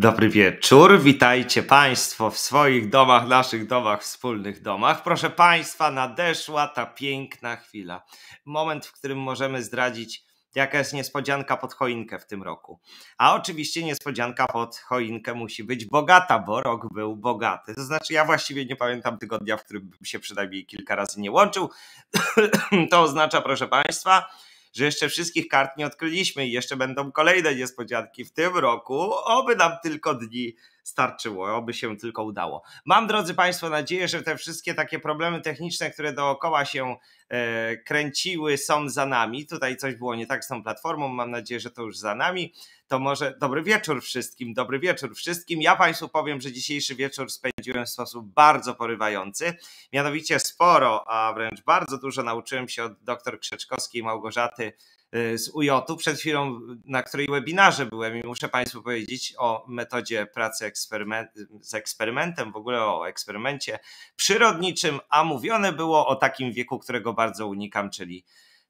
Dobry wieczór, witajcie Państwo w swoich domach, naszych domach, wspólnych domach. Proszę Państwa, nadeszła ta piękna chwila. Moment, w którym możemy zdradzić, jaka jest niespodzianka pod choinkę w tym roku. A oczywiście niespodzianka pod choinkę musi być bogata, bo rok był bogaty. To znaczy, ja właściwie nie pamiętam tygodnia, w którym bym się przynajmniej kilka razy nie łączył. to oznacza, proszę Państwa, że jeszcze wszystkich kart nie odkryliśmy i jeszcze będą kolejne niespodzianki w tym roku. Oby nam tylko dni starczyło, oby się tylko udało. Mam, drodzy Państwo, nadzieję, że te wszystkie takie problemy techniczne, które dookoła się e, kręciły, są za nami. Tutaj coś było nie tak z tą platformą, mam nadzieję, że to już za nami. To może dobry wieczór wszystkim, dobry wieczór wszystkim. Ja Państwu powiem, że dzisiejszy wieczór spędziłem w sposób bardzo porywający. Mianowicie sporo, a wręcz bardzo dużo nauczyłem się od dr Krzeczkowskiej Małgorzaty Y, z uj Przed chwilą na której webinarze byłem i muszę Państwu powiedzieć o metodzie pracy eksperyment, z eksperymentem, w ogóle o eksperymencie przyrodniczym, a mówione było o takim wieku, którego bardzo unikam, czyli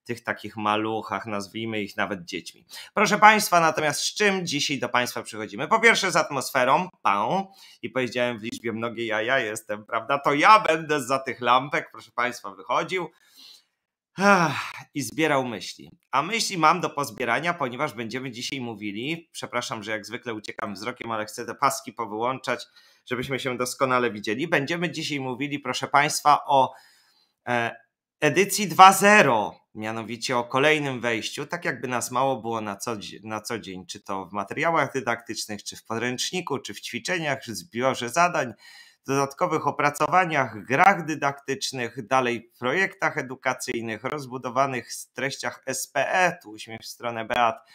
tych takich maluchach, nazwijmy ich nawet dziećmi. Proszę Państwa, natomiast z czym dzisiaj do Państwa przychodzimy? Po pierwsze z atmosferą, pan, i powiedziałem w liczbie mnogiej, a ja jestem, prawda? To ja będę za tych lampek, proszę Państwa, wychodził i zbierał myśli. A myśli mam do pozbierania, ponieważ będziemy dzisiaj mówili. Przepraszam, że jak zwykle uciekam wzrokiem, ale chcę te paski powyłączać, żebyśmy się doskonale widzieli. Będziemy dzisiaj mówili, proszę Państwa, o e, edycji 2.0, mianowicie o kolejnym wejściu, tak jakby nas mało było na co, na co dzień, czy to w materiałach dydaktycznych, czy w podręczniku, czy w ćwiczeniach, czy w zbiorze zadań dodatkowych opracowaniach, grach dydaktycznych, dalej projektach edukacyjnych, rozbudowanych treściach SPE, tu uśmiech w stronę Beat,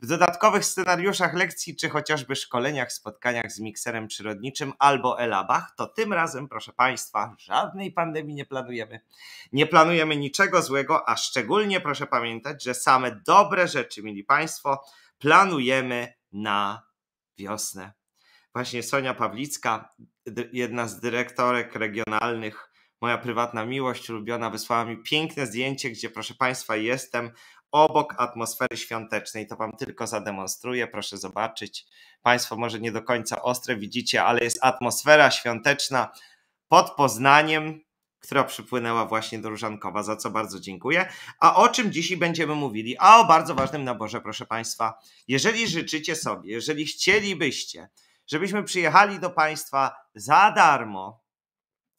w dodatkowych scenariuszach lekcji, czy chociażby szkoleniach, spotkaniach z mikserem przyrodniczym albo elabach, to tym razem, proszę Państwa, żadnej pandemii nie planujemy. Nie planujemy niczego złego, a szczególnie proszę pamiętać, że same dobre rzeczy, mieli Państwo, planujemy na wiosnę. Właśnie Sonia Pawlicka jedna z dyrektorek regionalnych, moja prywatna miłość, ulubiona, wysłała mi piękne zdjęcie, gdzie proszę Państwa jestem obok atmosfery świątecznej. To Wam tylko zademonstruję, proszę zobaczyć. Państwo może nie do końca ostre widzicie, ale jest atmosfera świąteczna pod Poznaniem, która przypłynęła właśnie do Różankowa, za co bardzo dziękuję. A o czym dzisiaj będziemy mówili? A o bardzo ważnym naborze, proszę Państwa. Jeżeli życzycie sobie, jeżeli chcielibyście, żebyśmy przyjechali do Państwa za darmo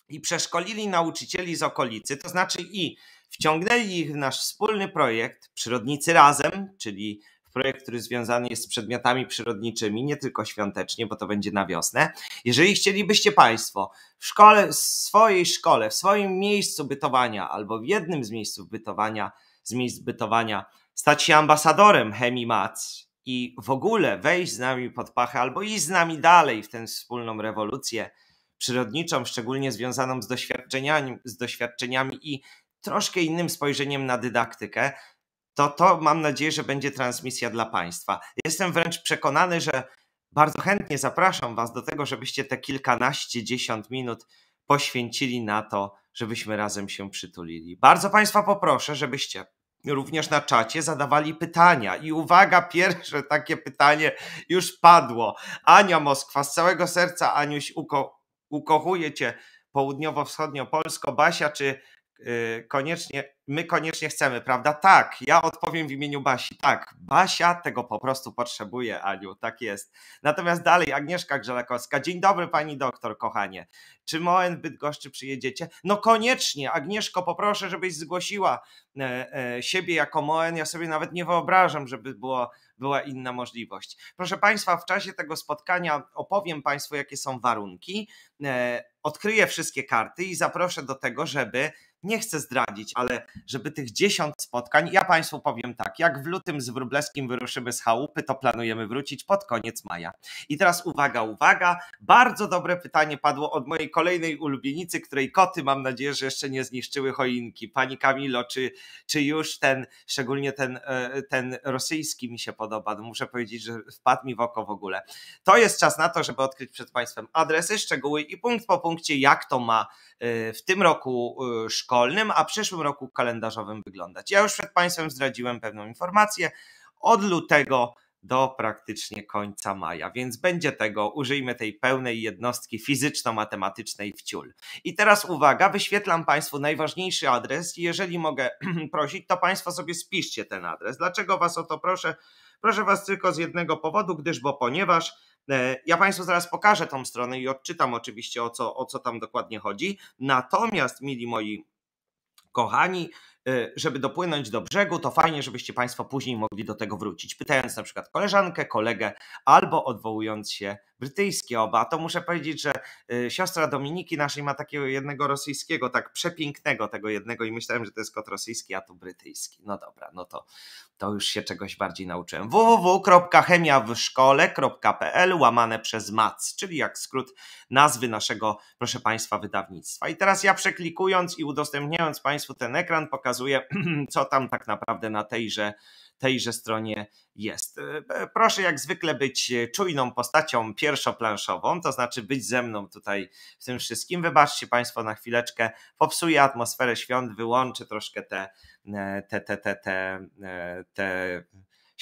i przeszkolili nauczycieli z okolicy, to znaczy i wciągnęli ich w nasz wspólny projekt Przyrodnicy Razem, czyli projekt, który związany jest z przedmiotami przyrodniczymi, nie tylko świątecznie, bo to będzie na wiosnę. Jeżeli chcielibyście Państwo w szkole, w swojej szkole, w swoim miejscu bytowania albo w jednym z miejsc bytowania, z miejsc bytowania stać się ambasadorem Chemii Mac, i w ogóle wejść z nami pod pachę albo iść z nami dalej w tę wspólną rewolucję przyrodniczą, szczególnie związaną z doświadczeniami, z doświadczeniami i troszkę innym spojrzeniem na dydaktykę, to to mam nadzieję, że będzie transmisja dla Państwa. Jestem wręcz przekonany, że bardzo chętnie zapraszam Was do tego, żebyście te kilkanaście, dziesiąt minut poświęcili na to, żebyśmy razem się przytulili. Bardzo Państwa poproszę, żebyście również na czacie zadawali pytania. I uwaga, pierwsze takie pytanie już padło. Ania Moskwa, z całego serca Aniuś, uko, ukochuje cię południowo-wschodnio Polsko. Basia, czy Y, koniecznie, my koniecznie chcemy, prawda? Tak, ja odpowiem w imieniu Basi. Tak, Basia tego po prostu potrzebuje, Aniu, tak jest. Natomiast dalej Agnieszka Grzelakowska. Dzień dobry pani doktor, kochanie. Czy Moen Bydgoszczy przyjedziecie? No koniecznie, Agnieszko, poproszę, żebyś zgłosiła e, e, siebie jako Moen. Ja sobie nawet nie wyobrażam, żeby było, była inna możliwość. Proszę Państwa, w czasie tego spotkania opowiem Państwu, jakie są warunki. E, odkryję wszystkie karty i zaproszę do tego, żeby nie chcę zdradzić, ale żeby tych dziesiąt spotkań, ja Państwu powiem tak, jak w lutym z Wrubleskim wyruszymy z chałupy, to planujemy wrócić pod koniec maja. I teraz uwaga, uwaga, bardzo dobre pytanie padło od mojej kolejnej ulubienicy, której koty mam nadzieję, że jeszcze nie zniszczyły choinki. Pani Kamilo, czy, czy już ten, szczególnie ten, e, ten rosyjski mi się podoba, no muszę powiedzieć, że wpadł mi w oko w ogóle. To jest czas na to, żeby odkryć przed Państwem adresy, szczegóły i punkt po punkcie, jak to ma e, w tym roku e, szkoda szkolnym, a przyszłym roku kalendarzowym wyglądać. Ja już przed Państwem zdradziłem pewną informację. Od lutego do praktycznie końca maja, więc będzie tego, użyjmy tej pełnej jednostki fizyczno-matematycznej w ciul. I teraz uwaga, wyświetlam Państwu najważniejszy adres. Jeżeli mogę prosić, to Państwo sobie spiszcie ten adres. Dlaczego Was o to proszę? Proszę Was tylko z jednego powodu, gdyż, bo ponieważ e, ja Państwu zaraz pokażę tą stronę i odczytam oczywiście o co, o co tam dokładnie chodzi. Natomiast, mili moi kochani, y, żeby dopłynąć do brzegu, to fajnie, żebyście Państwo później mogli do tego wrócić, pytając na przykład koleżankę, kolegę albo odwołując się brytyjskie oba. To muszę powiedzieć, że y, siostra Dominiki naszej ma takiego jednego rosyjskiego, tak przepięknego tego jednego i myślałem, że to jest kot rosyjski, a tu brytyjski. No dobra, no to, to już się czegoś bardziej nauczyłem. www.chemiawyszkole.pl łamane przez MAC, czyli jak skrót nazwy naszego, proszę Państwa, wydawnictwa. I teraz ja przeklikując i udostępniając Państwu ten ekran pokazuję, co tam tak naprawdę na tejże tejże stronie jest. E, proszę jak zwykle być e, czujną postacią pierwszoplanszową, to znaczy być ze mną tutaj w tym wszystkim. Wybaczcie Państwo na chwileczkę, popsuję atmosferę świąt, wyłączę troszkę e, te, te, te, te, te, te, te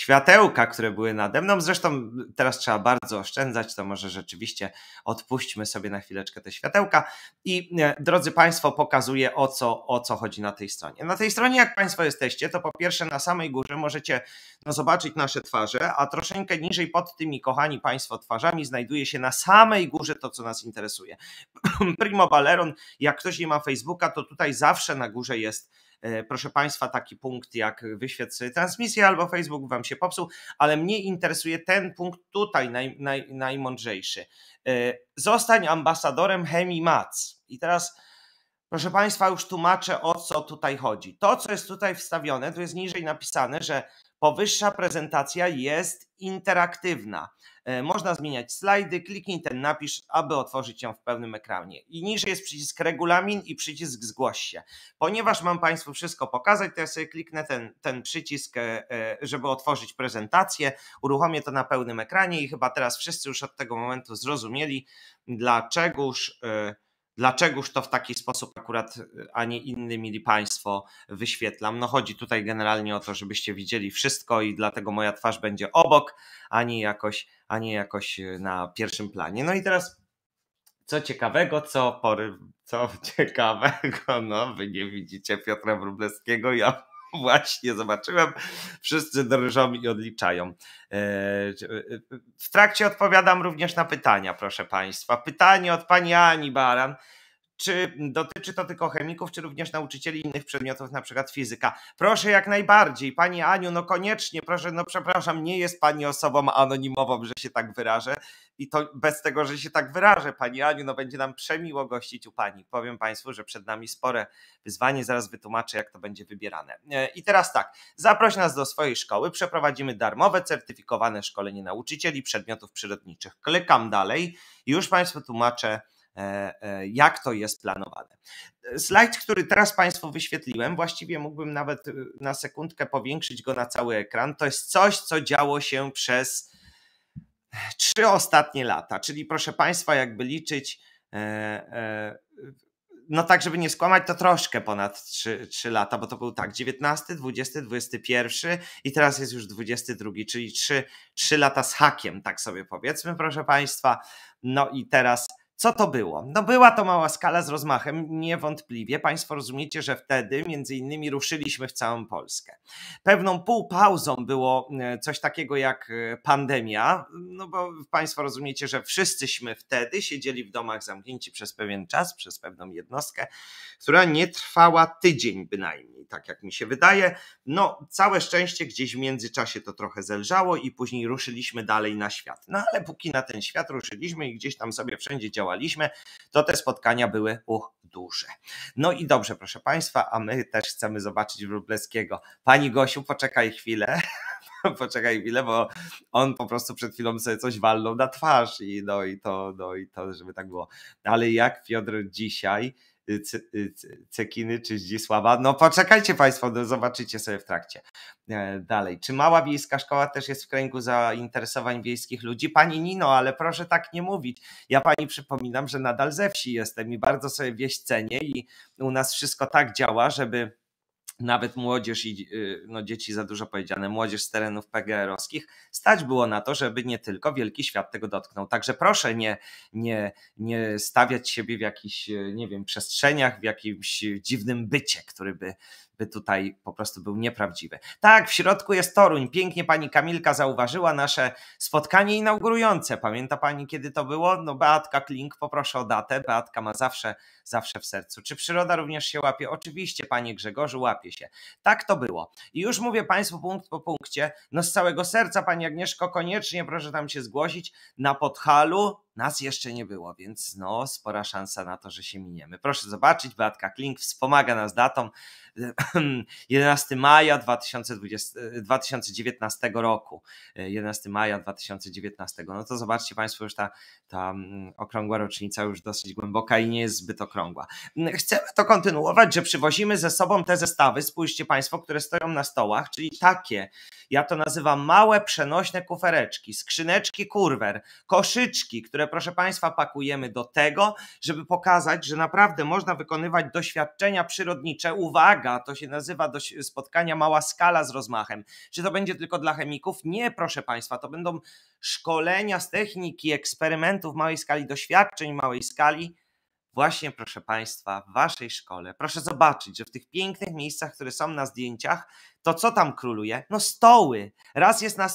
światełka, które były nade mną. Zresztą teraz trzeba bardzo oszczędzać, to może rzeczywiście odpuśćmy sobie na chwileczkę te światełka. I e, drodzy Państwo, pokazuję o co, o co chodzi na tej stronie. Na tej stronie, jak Państwo jesteście, to po pierwsze na samej górze możecie no, zobaczyć nasze twarze, a troszeczkę niżej pod tymi, kochani Państwo, twarzami znajduje się na samej górze to, co nas interesuje. Primo Baleron, jak ktoś nie ma Facebooka, to tutaj zawsze na górze jest E, proszę Państwa, taki punkt jak wyświetl transmisję albo Facebook Wam się popsuł, ale mnie interesuje ten punkt tutaj naj, naj, najmądrzejszy. E, zostań ambasadorem Hemi Mac. I teraz, proszę Państwa, już tłumaczę o co tutaj chodzi. To, co jest tutaj wstawione, to jest niżej napisane, że powyższa prezentacja jest interaktywna. E, można zmieniać slajdy, kliknij ten napisz, aby otworzyć ją w pełnym ekranie. I niżej jest przycisk regulamin i przycisk zgłoś się. Ponieważ mam Państwu wszystko pokazać, to ja sobie kliknę ten, ten przycisk, e, e, żeby otworzyć prezentację. Uruchomię to na pełnym ekranie i chyba teraz wszyscy już od tego momentu zrozumieli, dlaczegoż. Yy, dlaczegoż to w taki sposób akurat, y, a nie inny mieli Państwo wyświetlam. No chodzi tutaj generalnie o to, żebyście widzieli wszystko i dlatego moja twarz będzie obok, a nie jakoś, a nie jakoś y, na pierwszym planie. No i teraz co ciekawego, co pory, co ciekawego, no wy nie widzicie Piotra Wróblewskiego, ja Właśnie zobaczyłem, wszyscy drżą i odliczają. E, e, e, w trakcie odpowiadam również na pytania, proszę Państwa. Pytanie od pani Ani Baran. Czy dotyczy to tylko chemików, czy również nauczycieli innych przedmiotów, na przykład fizyka? Proszę jak najbardziej, Pani Aniu, no koniecznie, proszę, no przepraszam, nie jest Pani osobą anonimową, że się tak wyrażę i to bez tego, że się tak wyrażę, Pani Aniu, no będzie nam przemiło gościć u Pani. Powiem Państwu, że przed nami spore wyzwanie, zaraz wytłumaczę, jak to będzie wybierane. E, I teraz tak, zaproś nas do swojej szkoły, przeprowadzimy darmowe, certyfikowane szkolenie nauczycieli przedmiotów przyrodniczych. Klikam dalej i już Państwu tłumaczę, E, e, jak to jest planowane. Slajd, który teraz Państwu wyświetliłem, właściwie mógłbym nawet y, na sekundkę powiększyć go na cały ekran. To jest coś, co działo się przez e, trzy ostatnie lata. Czyli proszę Państwa, jakby liczyć, no tak, żeby nie skłamać, to troszkę ponad 3, 3 lata, bo to był tak, 19, 20, 21 i teraz jest już 22, czyli 3, 3 lata z hakiem, tak sobie powiedzmy, proszę Państwa. No i teraz co to było? No była to mała skala z rozmachem, niewątpliwie. Państwo rozumiecie, że wtedy między innymi ruszyliśmy w całą Polskę. Pewną półpauzą było e, coś takiego jak e, pandemia, no bo Państwo rozumiecie, że wszyscyśmy wtedy siedzieli w domach zamknięci przez pewien czas, przez pewną jednostkę, która nie trwała tydzień bynajmniej tak jak mi się wydaje. No, całe szczęście gdzieś w międzyczasie to trochę zelżało i później ruszyliśmy dalej na świat. No ale póki na ten świat ruszyliśmy i gdzieś tam sobie wszędzie działaliśmy, to te spotkania były uch, duże. No i dobrze, proszę Państwa, a my też chcemy zobaczyć Wróbleskiego. Pani Gosiu, poczekaj chwilę poczekaj chwilę, bo on po prostu przed chwilą sobie coś walnął na twarz i no i to, no i to, żeby tak było. Ale jak Piotr dzisiaj Y, y, cekiny czy Zdzisława. No poczekajcie Państwo, no zobaczycie sobie w trakcie. E, dalej. Czy mała wiejska szkoła też jest w kręgu zainteresowań wiejskich ludzi? Pani Nino, ale proszę tak nie mówić. Ja Pani przypominam, że nadal ze wsi jestem i bardzo sobie wieś cenię i u nas wszystko tak działa, żeby nawet młodzież i y, no dzieci za dużo powiedziane, młodzież z terenów PGR-owskich, stać było na to, żeby nie tylko wielki świat tego dotknął. Także proszę nie, nie, nie stawiać siebie w jakichś, y, nie wiem, przestrzeniach, w jakimś y, dziwnym bycie, który by, by tutaj po prostu był nieprawdziwy. Tak, w środku jest Toruń. Pięknie pani Kamilka zauważyła nasze spotkanie inaugurujące. Pamięta pani, kiedy to było? No Beatka Klink, poproszę o datę. Beatka ma zawsze zawsze w sercu. Czy przyroda również się łapie? Oczywiście, panie Grzegorzu, łapie się. Tak to było. I już mówię państwu punkt po punkcie. No z całego serca, pani Agnieszko, koniecznie proszę tam się zgłosić. Na podchalu nas jeszcze nie było, więc no spora szansa na to, że się miniemy. Proszę zobaczyć, Beatka Klink wspomaga nas datą 11 maja 2020, 2019 roku. 11 maja 2019. No to zobaczcie Państwo, już ta, ta mm, okrągła rocznica już dosyć głęboka i nie jest zbyt okrągła okrągła. Mm, chcemy to kontynuować, że przywozimy ze sobą te zestawy, spójrzcie Państwo, które stoją na stołach, czyli takie, ja to nazywam małe przenośne kufereczki, skrzyneczki kurwer, koszyczki, które proszę Państwa pakujemy do tego, żeby pokazać, że naprawdę można wykonywać doświadczenia przyrodnicze. Uwaga, to się nazywa spotkania mała skala z rozmachem. Czy to będzie tylko dla chemików? Nie, proszę Państwa, to będą szkolenia z techniki, eksperymentów małej skali, doświadczeń małej skali właśnie, proszę Państwa, w Waszej szkole. Proszę zobaczyć, że w tych pięknych miejscach, które są na zdjęciach, to co tam króluje? No stoły. Raz jest na, y,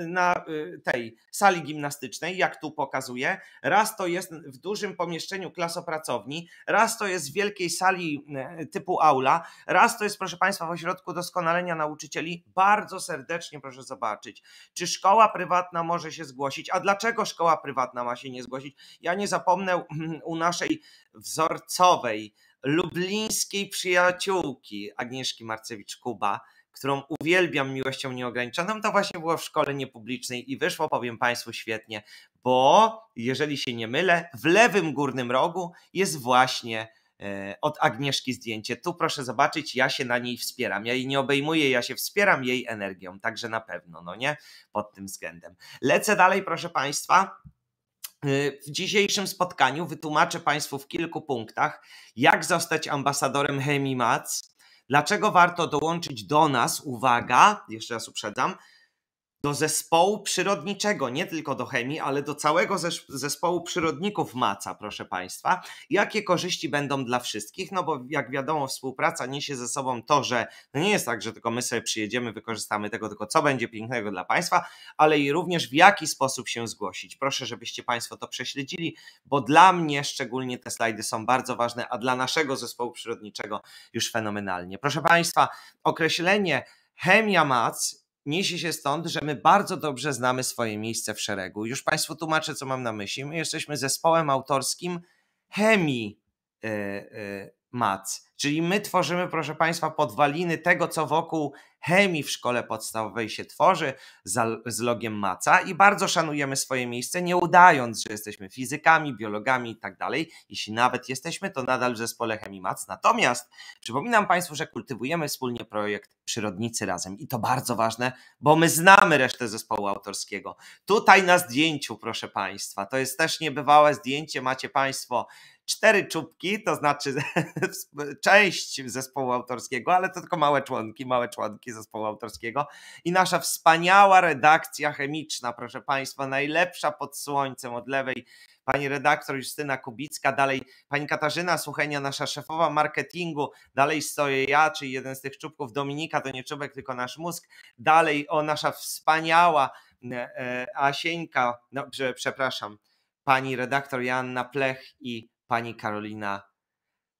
y, na y, tej sali gimnastycznej, jak tu pokazuję, raz to jest w dużym pomieszczeniu klasopracowni, raz to jest w wielkiej sali typu aula, raz to jest, proszę Państwa, w ośrodku doskonalenia nauczycieli. Bardzo serdecznie proszę zobaczyć, czy szkoła prywatna może się zgłosić, a dlaczego szkoła prywatna ma się nie zgłosić? Ja nie zapomnę u naszej wzorcowej lublińskiej przyjaciółki Agnieszki Marcewicz-Kuba, którą uwielbiam miłością nieograniczoną, to właśnie było w szkole niepublicznej i wyszło, powiem Państwu, świetnie, bo jeżeli się nie mylę, w lewym górnym rogu jest właśnie e, od Agnieszki zdjęcie. Tu proszę zobaczyć, ja się na niej wspieram. Ja jej nie obejmuję, ja się wspieram jej energią, także na pewno, no nie? Pod tym względem. Lecę dalej, proszę Państwa. E, w dzisiejszym spotkaniu wytłumaczę Państwu w kilku punktach, jak zostać ambasadorem Chemii Mac, Dlaczego warto dołączyć do nas? Uwaga, jeszcze raz uprzedzam, do zespołu przyrodniczego, nie tylko do chemii, ale do całego zespołu przyrodników maca, proszę Państwa. Jakie korzyści będą dla wszystkich? No bo jak wiadomo, współpraca niesie ze sobą to, że no nie jest tak, że tylko my sobie przyjedziemy, wykorzystamy tego, tylko co będzie pięknego dla Państwa, ale i również w jaki sposób się zgłosić. Proszę, żebyście Państwo to prześledzili, bo dla mnie szczególnie te slajdy są bardzo ważne, a dla naszego zespołu przyrodniczego już fenomenalnie. Proszę Państwa, określenie chemia mac niesie się stąd, że my bardzo dobrze znamy swoje miejsce w szeregu. Już Państwu tłumaczę, co mam na myśli. My jesteśmy zespołem autorskim chemii. Yy, yy mac. Czyli my tworzymy, proszę Państwa, podwaliny tego, co wokół chemii w szkole podstawowej się tworzy z logiem maca i bardzo szanujemy swoje miejsce, nie udając, że jesteśmy fizykami, biologami i tak dalej. Jeśli nawet jesteśmy, to nadal w zespole chemii mac. Natomiast przypominam Państwu, że kultywujemy wspólnie projekt Przyrodnicy Razem i to bardzo ważne, bo my znamy resztę zespołu autorskiego. Tutaj na zdjęciu, proszę Państwa, to jest też niebywałe zdjęcie, macie Państwo cztery czubki, to znaczy część zespołu autorskiego, ale to tylko małe członki, małe członki zespołu autorskiego i nasza wspaniała redakcja chemiczna, proszę Państwa, najlepsza pod słońcem od lewej pani redaktor Justyna Kubicka, dalej pani Katarzyna Słuchenia, nasza szefowa marketingu, dalej stoję ja, czyli jeden z tych czubków Dominika, to nie czubek, tylko nasz mózg, dalej o nasza wspaniała e, e, Asieńka, no, przepraszam, pani redaktor Joanna Plech i pani Karolina.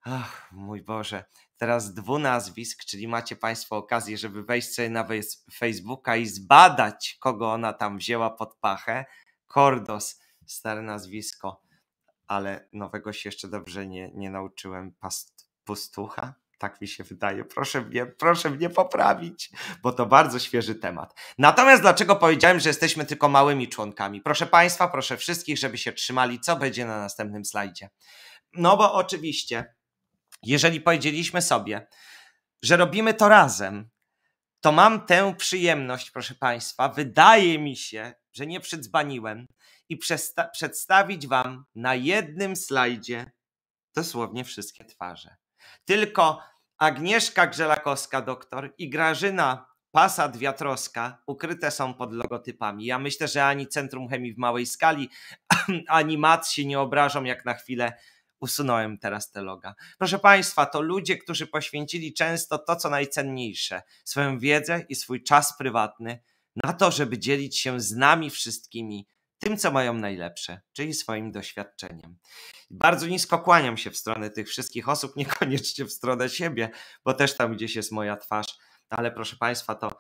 Ach, mój Boże, teraz dwu nazwisk, czyli macie Państwo okazję, żeby wejść sobie na Facebooka i zbadać, kogo ona tam wzięła pod pachę. Kordos, stare nazwisko, ale nowego się jeszcze dobrze nie, nie nauczyłem. Past, pustucha? Tak mi się wydaje. Proszę mnie, proszę mnie poprawić, bo to bardzo świeży temat. Natomiast dlaczego powiedziałem, że jesteśmy tylko małymi członkami? Proszę Państwa, proszę wszystkich, żeby się trzymali, co będzie na następnym slajdzie. No bo oczywiście, jeżeli powiedzieliśmy sobie, że robimy to razem, to mam tę przyjemność, proszę Państwa, wydaje mi się, że nie przedzbaniłem i przedstawić Wam na jednym slajdzie dosłownie wszystkie twarze. Tylko Agnieszka Grzelakowska, doktor, i Grażyna Pasad Wiatrowska ukryte są pod logotypami. Ja myślę, że ani Centrum Chemii w małej skali, ani MAT się nie obrażą, jak na chwilę usunąłem teraz te loga. Proszę Państwa, to ludzie, którzy poświęcili często to, co najcenniejsze, swoją wiedzę i swój czas prywatny na to, żeby dzielić się z nami wszystkimi tym, co mają najlepsze, czyli swoim doświadczeniem. Bardzo nisko kłaniam się w stronę tych wszystkich osób, niekoniecznie w stronę siebie, bo też tam gdzieś jest moja twarz, ale proszę Państwa, to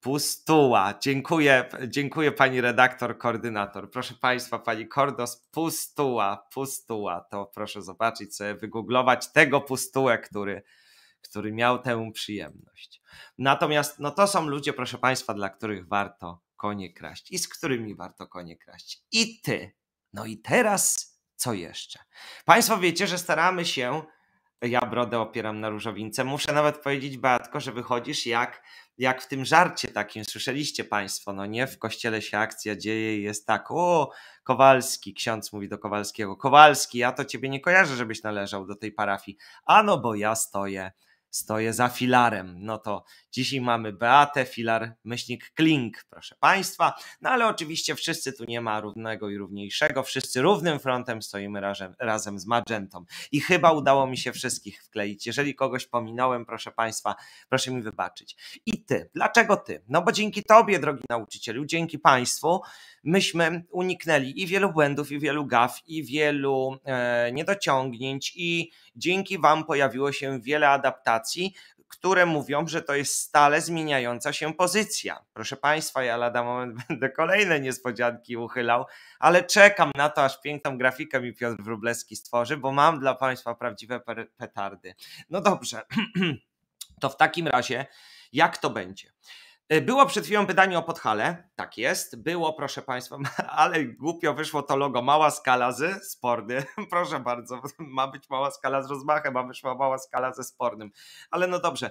pustuła. Dziękuję, dziękuję pani redaktor, koordynator. Proszę Państwa, pani Kordos, pustuła, pustuła. To proszę zobaczyć sobie, wygooglować tego pustułę, który, który miał tę przyjemność. Natomiast no to są ludzie, proszę Państwa, dla których warto konie kraść i z którymi warto konie kraść. I ty. No i teraz co jeszcze? Państwo wiecie, że staramy się. Ja brodę opieram na różowince. Muszę nawet powiedzieć, Beatko, że wychodzisz jak, jak w tym żarcie takim. Słyszeliście Państwo, no nie? W kościele się akcja dzieje i jest tak. O, Kowalski, ksiądz mówi do Kowalskiego. Kowalski, ja to ciebie nie kojarzę, żebyś należał do tej parafii. Ano, bo ja stoję stoję za filarem. No to Dzisiaj mamy Beatę, filar, myślnik Kling, proszę Państwa. No ale oczywiście wszyscy tu nie ma równego i równiejszego. Wszyscy równym frontem stoimy razem, razem z Magentą. I chyba udało mi się wszystkich wkleić. Jeżeli kogoś pominąłem, proszę Państwa, proszę mi wybaczyć. I Ty. Dlaczego Ty? No bo dzięki Tobie, drogi nauczycielu, dzięki Państwu, myśmy uniknęli i wielu błędów, i wielu gaf, i wielu e, niedociągnięć, i dzięki Wam pojawiło się wiele adaptacji, które mówią, że to jest stale zmieniająca się pozycja. Proszę Państwa, ja lada moment będę kolejne niespodzianki uchylał, ale czekam na to, aż piękną grafikę mi Piotr Wróblewski stworzy, bo mam dla Państwa prawdziwe petardy. No dobrze, to w takim razie jak to będzie? E, było przed chwilą pytanie o Podhale. Tak jest. Było, proszę Państwa, ale głupio wyszło to logo. Mała skala ze spornym. Proszę bardzo, ma być mała skala z rozmachem, a wyszła mała skala ze spornym. Ale no dobrze,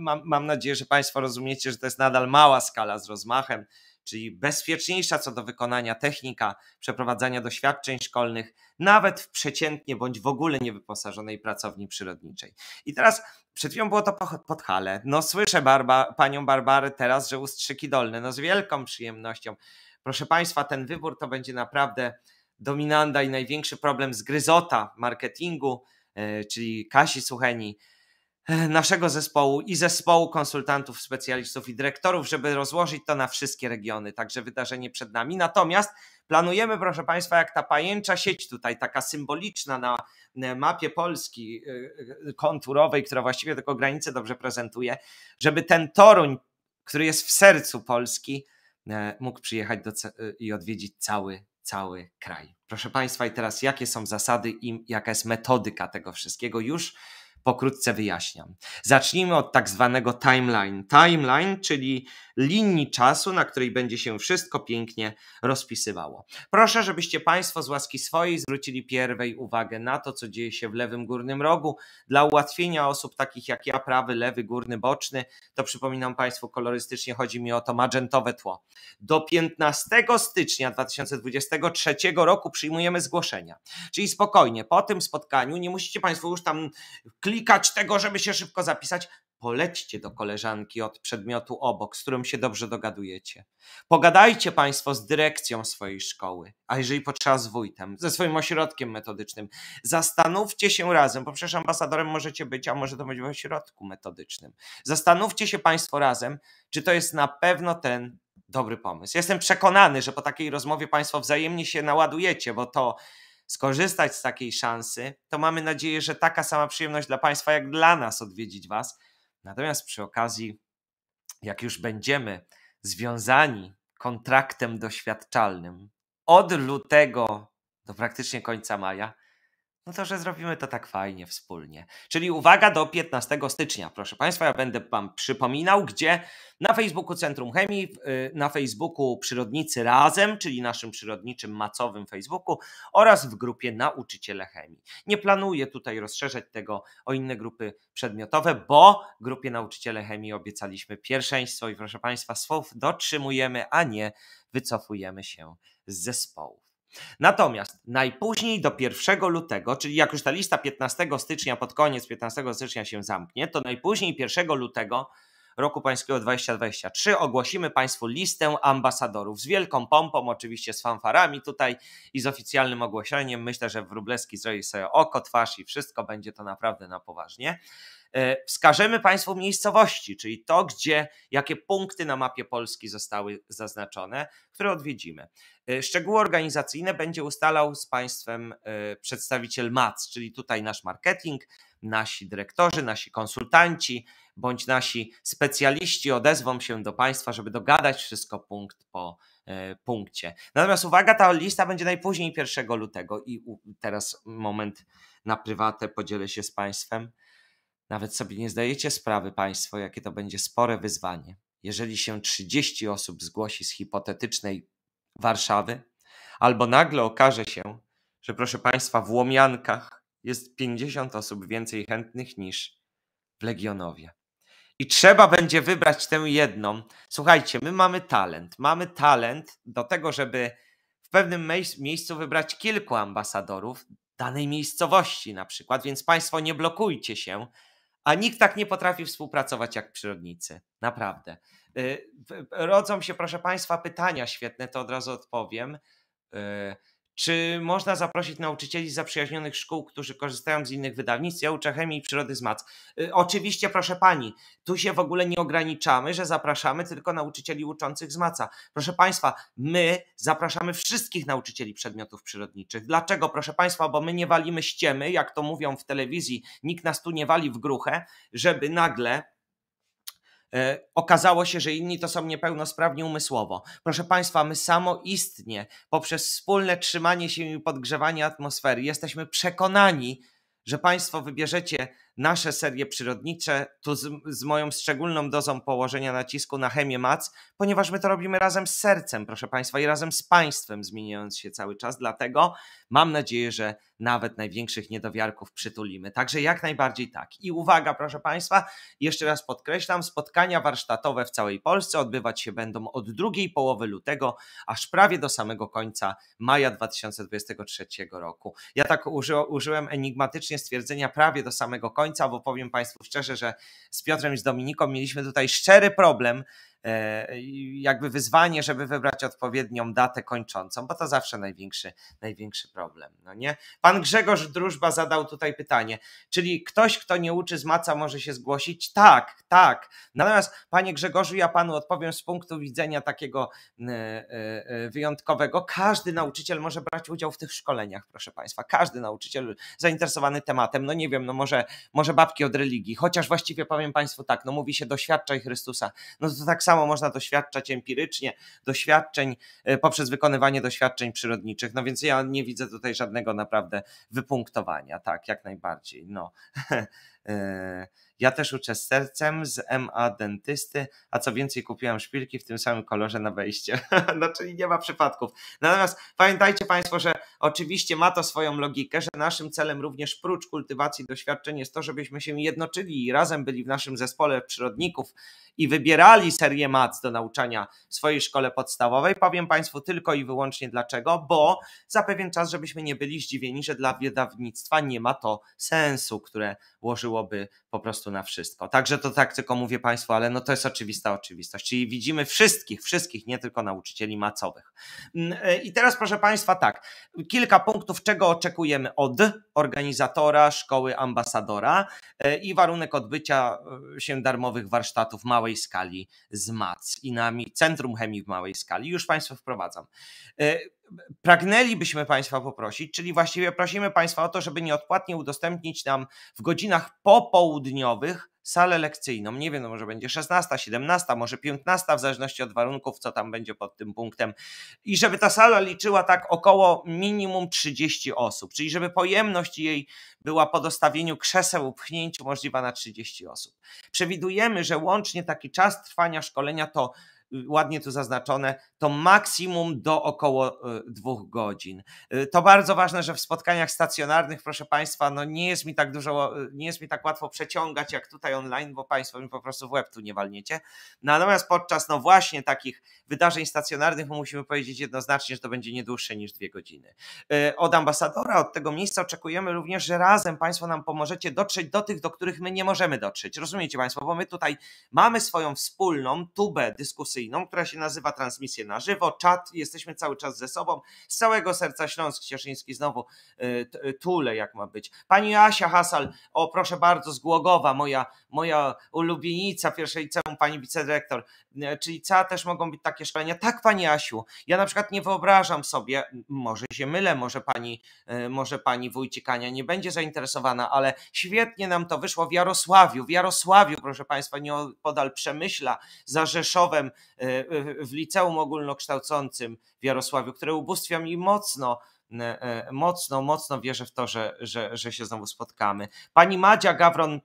mam, mam nadzieję, że Państwo rozumiecie, że to jest nadal mała skala z rozmachem czyli bezpieczniejsza co do wykonania technika przeprowadzania doświadczeń szkolnych, nawet w przeciętnie bądź w ogóle niewyposażonej pracowni przyrodniczej. I teraz przed chwilą było to pod hale. No słyszę Barba, panią Barbarę teraz, że ustrzyki dolne, no z wielką przyjemnością. Proszę Państwa, ten wybór to będzie naprawdę dominanda i największy problem zgryzota marketingu, e, czyli Kasi Sucheni, naszego zespołu i zespołu konsultantów, specjalistów i dyrektorów, żeby rozłożyć to na wszystkie regiony. Także wydarzenie przed nami. Natomiast planujemy, proszę Państwa, jak ta pajęcza sieć tutaj, taka symboliczna na mapie Polski y, y, konturowej, która właściwie tylko granice dobrze prezentuje, żeby ten Toruń, który jest w sercu Polski, e, mógł przyjechać do, y, i odwiedzić cały, cały kraj. Proszę Państwa, i teraz jakie są zasady i jaka jest metodyka tego wszystkiego już Pokrótce wyjaśniam. Zacznijmy od tak zwanego timeline. Timeline, czyli linii czasu, na której będzie się wszystko pięknie rozpisywało. Proszę, żebyście Państwo z łaski swojej zwrócili pierwej uwagę na to, co dzieje się w lewym górnym rogu. Dla ułatwienia osób takich jak ja, prawy, lewy, górny, boczny, to przypominam Państwu kolorystycznie, chodzi mi o to magentowe tło. Do 15 stycznia 2023 roku przyjmujemy zgłoszenia. Czyli spokojnie, po tym spotkaniu nie musicie Państwo już tam klikać tego, żeby się szybko zapisać polećcie do koleżanki od przedmiotu obok, z którym się dobrze dogadujecie. Pogadajcie Państwo z dyrekcją swojej szkoły, a jeżeli potrzeba z wójtem, ze swoim ośrodkiem metodycznym. Zastanówcie się razem, bo przecież ambasadorem możecie być, a może to być w ośrodku metodycznym. Zastanówcie się Państwo razem, czy to jest na pewno ten dobry pomysł. Jestem przekonany, że po takiej rozmowie Państwo wzajemnie się naładujecie, bo to skorzystać z takiej szansy, to mamy nadzieję, że taka sama przyjemność dla Państwa jak dla nas odwiedzić Was Natomiast przy okazji, jak już będziemy związani kontraktem doświadczalnym od lutego do praktycznie końca maja, no to że zrobimy to tak fajnie wspólnie. Czyli uwaga do 15 stycznia, proszę Państwa, ja będę Wam przypominał, gdzie na Facebooku Centrum Chemii, y, na Facebooku Przyrodnicy Razem, czyli naszym przyrodniczym macowym Facebooku oraz w grupie Nauczyciele Chemii. Nie planuję tutaj rozszerzać tego o inne grupy przedmiotowe, bo grupie Nauczyciele Chemii obiecaliśmy pierwszeństwo i proszę Państwa, słów dotrzymujemy, a nie wycofujemy się z zespołów. Natomiast najpóźniej do 1 lutego, czyli jak już ta lista 15 stycznia, pod koniec 15 stycznia się zamknie, to najpóźniej 1 lutego roku pańskiego 2023 ogłosimy Państwu listę ambasadorów z wielką pompą, oczywiście z fanfarami tutaj i z oficjalnym ogłoszeniem. Myślę, że Wróblewski zrobi sobie oko, twarz i wszystko, będzie to naprawdę na poważnie. E, wskażemy Państwu miejscowości, czyli to, gdzie, jakie punkty na mapie Polski zostały zaznaczone, które odwiedzimy. E, szczegóły organizacyjne będzie ustalał z Państwem e, przedstawiciel MAC, czyli tutaj nasz marketing, nasi dyrektorzy, nasi konsultanci bądź nasi specjaliści odezwą się do Państwa, żeby dogadać wszystko punkt po punkcie. Natomiast uwaga, ta lista będzie najpóźniej 1 lutego i teraz moment na prywatę podzielę się z Państwem. Nawet sobie nie zdajecie sprawy Państwo, jakie to będzie spore wyzwanie. Jeżeli się 30 osób zgłosi z hipotetycznej Warszawy, albo nagle okaże się, że proszę Państwa, w Łomiankach jest 50 osób więcej chętnych niż w Legionowie. I trzeba będzie wybrać tę jedną. Słuchajcie, my mamy talent. Mamy talent do tego, żeby w pewnym miejscu wybrać kilku ambasadorów danej miejscowości, na przykład. Więc Państwo nie blokujcie się, a nikt tak nie potrafi współpracować jak przyrodnicy. Naprawdę. Y, rodzą się, proszę Państwa, pytania świetne, to od razu odpowiem. Y, czy można zaprosić nauczycieli z zaprzyjaźnionych szkół, którzy korzystają z innych wydawnictw? Ja uczę chemii i przyrody z mac. Y, oczywiście, proszę pani, tu się w ogóle nie ograniczamy, że zapraszamy tylko nauczycieli uczących z maca. Proszę państwa, my zapraszamy wszystkich nauczycieli przedmiotów przyrodniczych. Dlaczego, proszę państwa? Bo my nie walimy ściemy, jak to mówią w telewizji, nikt nas tu nie wali w gruchę, żeby nagle E, okazało się, że inni to są niepełnosprawni umysłowo. Proszę Państwa, my samoistnie, poprzez wspólne trzymanie się i podgrzewanie atmosfery, jesteśmy przekonani, że Państwo wybierzecie nasze serie przyrodnicze, tu z, z, moją szczególną dozą położenia nacisku na chemię mac, ponieważ my to robimy razem z sercem, proszę Państwa, i razem z Państwem, zmieniając się cały czas. Dlatego mam nadzieję, że nawet największych niedowiarków przytulimy. Także jak najbardziej tak. I uwaga, proszę Państwa, jeszcze raz podkreślam, spotkania warsztatowe w całej Polsce odbywać się będą od drugiej połowy lutego, aż prawie do samego końca maja 2023 roku. Ja tak uży, użyłem enigmatycznie stwierdzenia prawie do samego końca, końca, bo powiem Państwu szczerze, że z Piotrem i z Dominiką mieliśmy tutaj szczery problem E, jakby wyzwanie, żeby wybrać odpowiednią datę kończącą, bo to zawsze największy, największy problem. No nie? Pan Grzegorz Drużba zadał tutaj pytanie, czyli ktoś, kto nie uczy z maca może się zgłosić? Tak, tak. Natomiast panie Grzegorzu, ja panu odpowiem z punktu widzenia takiego e, e, wyjątkowego. Każdy nauczyciel może brać udział w tych szkoleniach, proszę państwa. Każdy nauczyciel zainteresowany tematem, no nie wiem, no może, może babki od religii, chociaż właściwie powiem państwu tak, no mówi się doświadczaj Chrystusa. No to tak samo samo można doświadczać empirycznie, doświadczeń e, poprzez wykonywanie doświadczeń przyrodniczych. No więc ja nie widzę tutaj żadnego naprawdę wypunktowania. Tak, jak najbardziej. No. E, ja też uczę sercem z MA dentysty, a co więcej kupiłam szpilki w tym samym kolorze na wejście. no czyli nie ma przypadków. Natomiast pamiętajcie Państwo, że oczywiście ma to swoją logikę, że naszym celem również prócz kultywacji doświadczeń jest to, żebyśmy się jednoczyli i razem byli w naszym zespole przyrodników i wybierali serię mat do nauczania w swojej szkole podstawowej. Powiem Państwu tylko i wyłącznie dlaczego, bo za pewien czas, żebyśmy nie byli zdziwieni, że dla biedawnictwa nie ma to sensu, które włożył starczyłoby po prostu na wszystko. Także to tak tylko mówię Państwu, ale no to jest oczywista oczywistość. Czyli widzimy wszystkich, wszystkich, nie tylko nauczycieli macowych. Mm, e, I teraz proszę Państwa tak, kilka punktów, czego oczekujemy od organizatora, szkoły, ambasadora e, i warunek odbycia e, się darmowych warsztatów małej skali z MAC i nami Centrum Chemii w małej skali. Już Państwu wprowadzam pragnęlibyśmy Państwa poprosić, czyli właściwie prosimy Państwa o to, żeby nieodpłatnie udostępnić nam w godzinach popołudniowych salę lekcyjną. Nie wiem, no może będzie 16, 17, może 15, w zależności od warunków, co tam będzie pod tym punktem. I żeby ta sala liczyła tak około minimum 30 osób, czyli żeby pojemność jej była po dostawieniu krzeseł, pchnięciu możliwa na 30 osób. Przewidujemy, że łącznie taki czas trwania szkolenia to ładnie tu zaznaczone, to maksimum do około e, dwóch godzin. E, to bardzo ważne, że w spotkaniach stacjonarnych, proszę Państwa, no nie jest mi tak dużo, e, nie jest mi tak łatwo przeciągać jak tutaj online, bo Państwo mi po prostu w web tu nie walniecie. No, natomiast podczas no właśnie takich wydarzeń stacjonarnych musimy powiedzieć jednoznacznie, że to będzie nie dłuższe niż dwie godziny. Od ambasadora, od tego miejsca oczekujemy również, że razem Państwo nam pomożecie dotrzeć do tych, do których my nie możemy dotrzeć. Rozumiecie Państwo, bo my tutaj mamy swoją wspólną tubę dyskusyjną, która się nazywa Transmisję na żywo. Czat, jesteśmy cały czas ze sobą. Z całego serca Śląsk Cieszyński znowu y, y, tule, jak ma być. Pani Asia Hasal, o proszę bardzo, z Głogowa, moja, moja ulubienica pierwszej liceum, pani wicedyrektor. Y, czyli ca też mogą być takie szkolenia. Tak, pani Asiu, ja na przykład nie wyobrażam sobie, może się mylę, może pani, może pani Wójcikania nie będzie zainteresowana, ale świetnie nam to wyszło w Jarosławiu. W Jarosławiu, proszę państwa, nie podal Przemyśla, za Rzeszowem E, w liceum ogólnokształcącym w Jarosławiu, które ubóstwia i mocno e, mocno, mocno wierzę w to, że, że, że się znowu spotkamy. Pani Madzia Gawron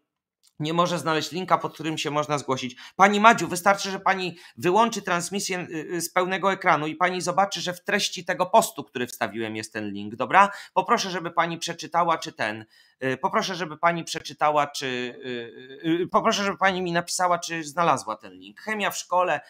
nie może znaleźć linka, pod którym się można zgłosić. Pani Madziu, wystarczy, że pani wyłączy transmisję y, y, z pełnego ekranu i pani zobaczy, że w treści tego postu, który wstawiłem, jest ten link, dobra? Poproszę, żeby pani przeczytała, czy ten. Y, poproszę, żeby pani przeczytała, czy. Poproszę, żeby pani mi napisała, czy znalazła ten link. Chemia w szkole,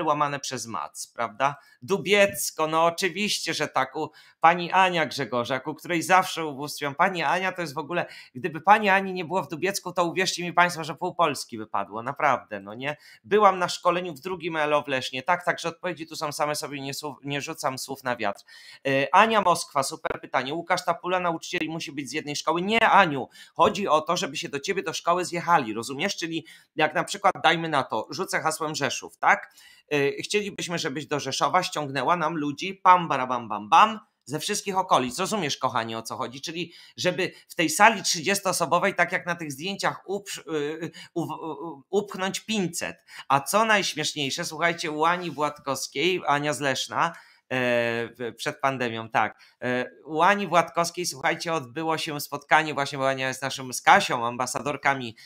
Y, łamane przez mac, prawda? Dubiecko, no oczywiście, że tak. U pani Ania Grzegorza, ku której zawsze ubóstwiam. Pani Ania to jest w ogóle, gdyby pani Ani nie było w Dubiecku, to uwierzcie mi państwo, że pół Polski wypadło, naprawdę, no nie? Byłam na szkoleniu w drugim ELO w Lesznie, tak, także odpowiedzi tu są same sobie, nie, nie rzucam słów na wiatr. Y, Ania Moskwa, super pytanie. Łukasz Tapula, nauczycieli musi być z jednej szkoły. Nie, Aniu, chodzi o to, żeby się do ciebie do szkoły zjechali, rozumiesz? Czyli jak na przykład, dajmy na to, rzucę hasłem Rzeszu, Rzeszów, tak? E, chcielibyśmy, żebyś do Rzeszowa ściągnęła nam ludzi, pam, barabam, bam, bam, ze wszystkich okolic. Rozumiesz, kochanie, o co chodzi? Czyli, żeby w tej sali 30-osobowej, tak jak na tych zdjęciach, up, e, e, up, upchnąć 500. A co najśmieszniejsze, słuchajcie, u Ani Władkowskiej, Ania Zleszna, przed pandemią, tak. U Ani Władkowskiej, słuchajcie, odbyło się spotkanie, właśnie bo Ania jest naszym z Kasią, ambasadorkami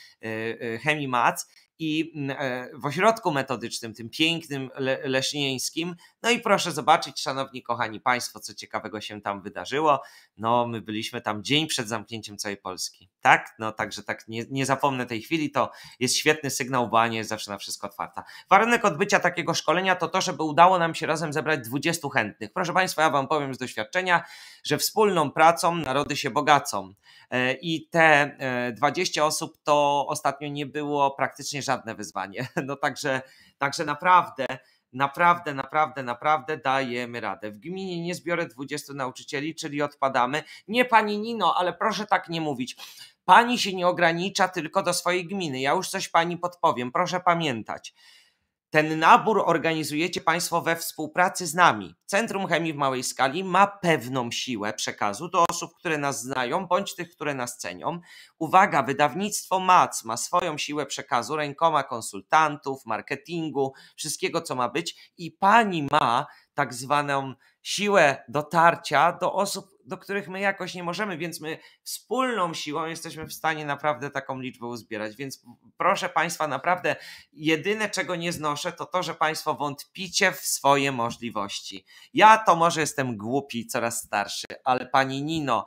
Chemii Mac i mm, e, w ośrodku metodycznym, tym pięknym leśnieńskim. No i proszę zobaczyć, szanowni kochani państwo, co ciekawego się tam wydarzyło. No, my byliśmy tam dzień przed zamknięciem całej Polski. Tak? No, także tak nie, nie zapomnę tej chwili. To jest świetny sygnał, bo jest zawsze na wszystko otwarta. Warunek odbycia takiego szkolenia to to, żeby udało nam się razem zebrać 20 chętnych. Proszę państwa, ja wam powiem z doświadczenia, że wspólną pracą narody się bogacą. E, I te 20 e, osób to ostatnio nie było praktycznie żadne wyzwanie. No także, także naprawdę naprawdę, naprawdę, naprawdę dajemy radę. W gminie nie zbiorę 20 nauczycieli, czyli odpadamy. Nie pani Nino, ale proszę tak nie mówić. Pani się nie ogranicza tylko do swojej gminy. Ja już coś pani podpowiem, proszę pamiętać. Ten nabór organizujecie Państwo we współpracy z nami. Centrum Chemii w Małej Skali ma pewną siłę przekazu do osób, które nas znają, bądź tych, które nas cenią. Uwaga, wydawnictwo MAC ma swoją siłę przekazu rękoma konsultantów, marketingu, wszystkiego, co ma być, i pani ma tak zwaną siłę dotarcia do osób do których my jakoś nie możemy, więc my wspólną siłą jesteśmy w stanie naprawdę taką liczbę uzbierać. Więc proszę Państwa, naprawdę jedyne, czego nie znoszę, to to, że Państwo wątpicie w swoje możliwości. Ja to może jestem głupi, coraz starszy, ale Pani Nino,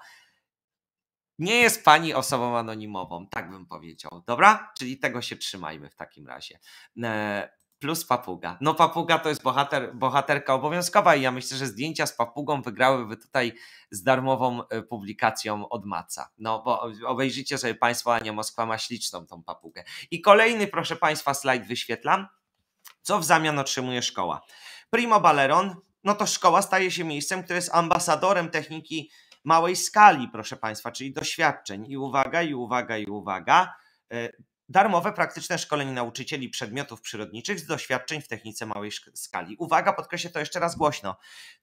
nie jest pani osobą anonimową, tak bym powiedział, dobra? Czyli tego się trzymajmy w takim razie. E, plus papuga. No papuga to jest bohater, bohaterka obowiązkowa i ja myślę, że zdjęcia z papugą wygrałyby tutaj z darmową e, publikacją od Maca. No bo obejrzyjcie sobie Państwo, Ania Moskwa ma śliczną tą papugę. I kolejny, proszę Państwa, slajd wyświetlam. Co w zamian otrzymuje szkoła? Primo Baleron, no to szkoła staje się miejscem, które jest ambasadorem techniki małej skali, proszę Państwa, czyli doświadczeń. I uwaga, i uwaga, i uwaga. E, darmowe praktyczne szkolenie nauczycieli przedmiotów przyrodniczych z doświadczeń w technice małej skali. Uwaga, podkreślę to jeszcze raz głośno.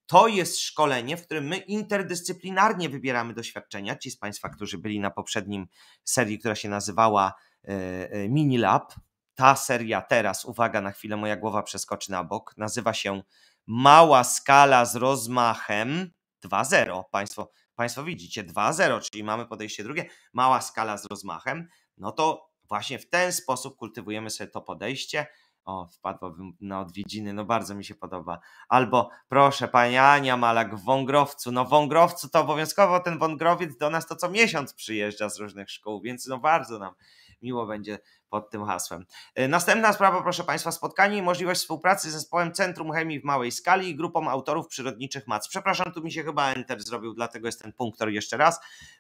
To jest szkolenie, w którym my interdyscyplinarnie wybieramy doświadczenia. Ci z Państwa, którzy byli na poprzednim serii, która się nazywała e, e, Mini Lab, ta seria teraz, uwaga, na chwilę moja głowa przeskoczy na bok, nazywa się Mała skala z rozmachem 2.0. Państwo, państwo widzicie 2.0, czyli mamy podejście drugie, mała skala z rozmachem. No to właśnie w ten sposób kultywujemy sobie to podejście. O, wpadłabym na odwiedziny, no bardzo mi się podoba. Albo proszę, pani Ania Malak w Wągrowcu. No Wągrowcu to obowiązkowo ten Wągrowiec do nas to co miesiąc przyjeżdża z różnych szkół, więc no bardzo nam miło będzie pod tym hasłem. E, następna sprawa, proszę Państwa, spotkanie i możliwość współpracy z zespołem Centrum Chemii w Małej Skali i grupą autorów przyrodniczych MAC. Przepraszam, tu mi się chyba enter zrobił, dlatego jest ten punktor jeszcze raz.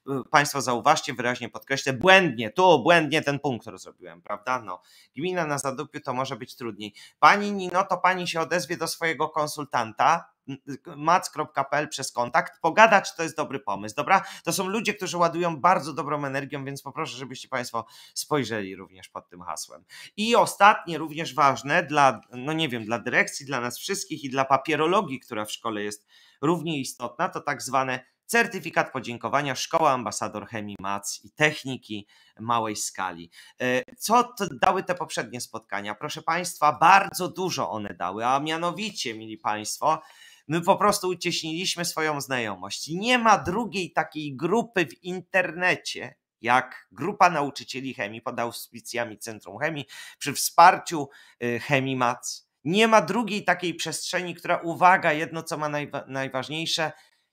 E, państwo zauważcie, wyraźnie podkreślę, błędnie, tu błędnie ten punktor zrobiłem, prawda? No, gmina na Zadupiu to może być trudniej. Pani Nino, to Pani się odezwie do swojego konsultanta, mac.pl przez kontakt. Pogadać to jest dobry pomysł, dobra? To są ludzie, którzy ładują bardzo dobrą energią, więc poproszę, żebyście Państwo spojrzeli również pod tym hasłem. I ostatnie, również ważne dla, no nie wiem, dla dyrekcji, dla nas wszystkich i dla papierologii, która w szkole jest równie istotna, to tak zwane certyfikat podziękowania Szkoła Ambasador Chemii, Mac i Techniki małej skali. E, co to dały te poprzednie spotkania? Proszę Państwa, bardzo dużo one dały, a mianowicie, mieli Państwo, my po prostu ucieśniliśmy swoją znajomość. Nie ma drugiej takiej grupy w internecie, jak grupa nauczycieli chemii pod auspicjami Centrum Chemii przy wsparciu y, Chemii Mac. Nie ma drugiej takiej przestrzeni, która, uwaga, jedno co ma najwa najważniejsze,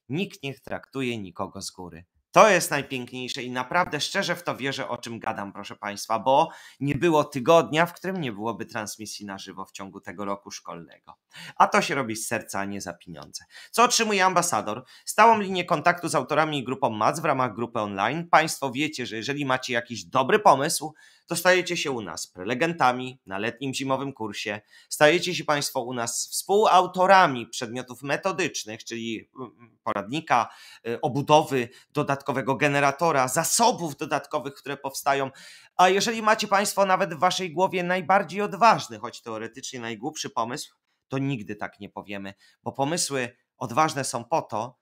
nikt nie traktuje nikogo z góry. To jest najpiękniejsze i naprawdę szczerze w to wierzę, o czym gadam, proszę Państwa, bo nie było tygodnia, w którym nie byłoby transmisji na żywo w ciągu tego roku szkolnego. A to się robi z serca, a nie za pieniądze. Co otrzymuje ambasador? Stałą linię kontaktu z autorami i grupą MAC w ramach grupy online. Państwo wiecie, że jeżeli macie jakiś dobry pomysł, to stajecie się u nas prelegentami na letnim zimowym kursie, stajecie się Państwo u nas współautorami przedmiotów metodycznych, czyli mm, mm, poradnika, y, obudowy dodatkowego generatora, zasobów dodatkowych, które powstają. A jeżeli macie Państwo nawet w Waszej głowie najbardziej odważny, choć teoretycznie najgłupszy pomysł, to nigdy tak nie powiemy, bo pomysły odważne są po to,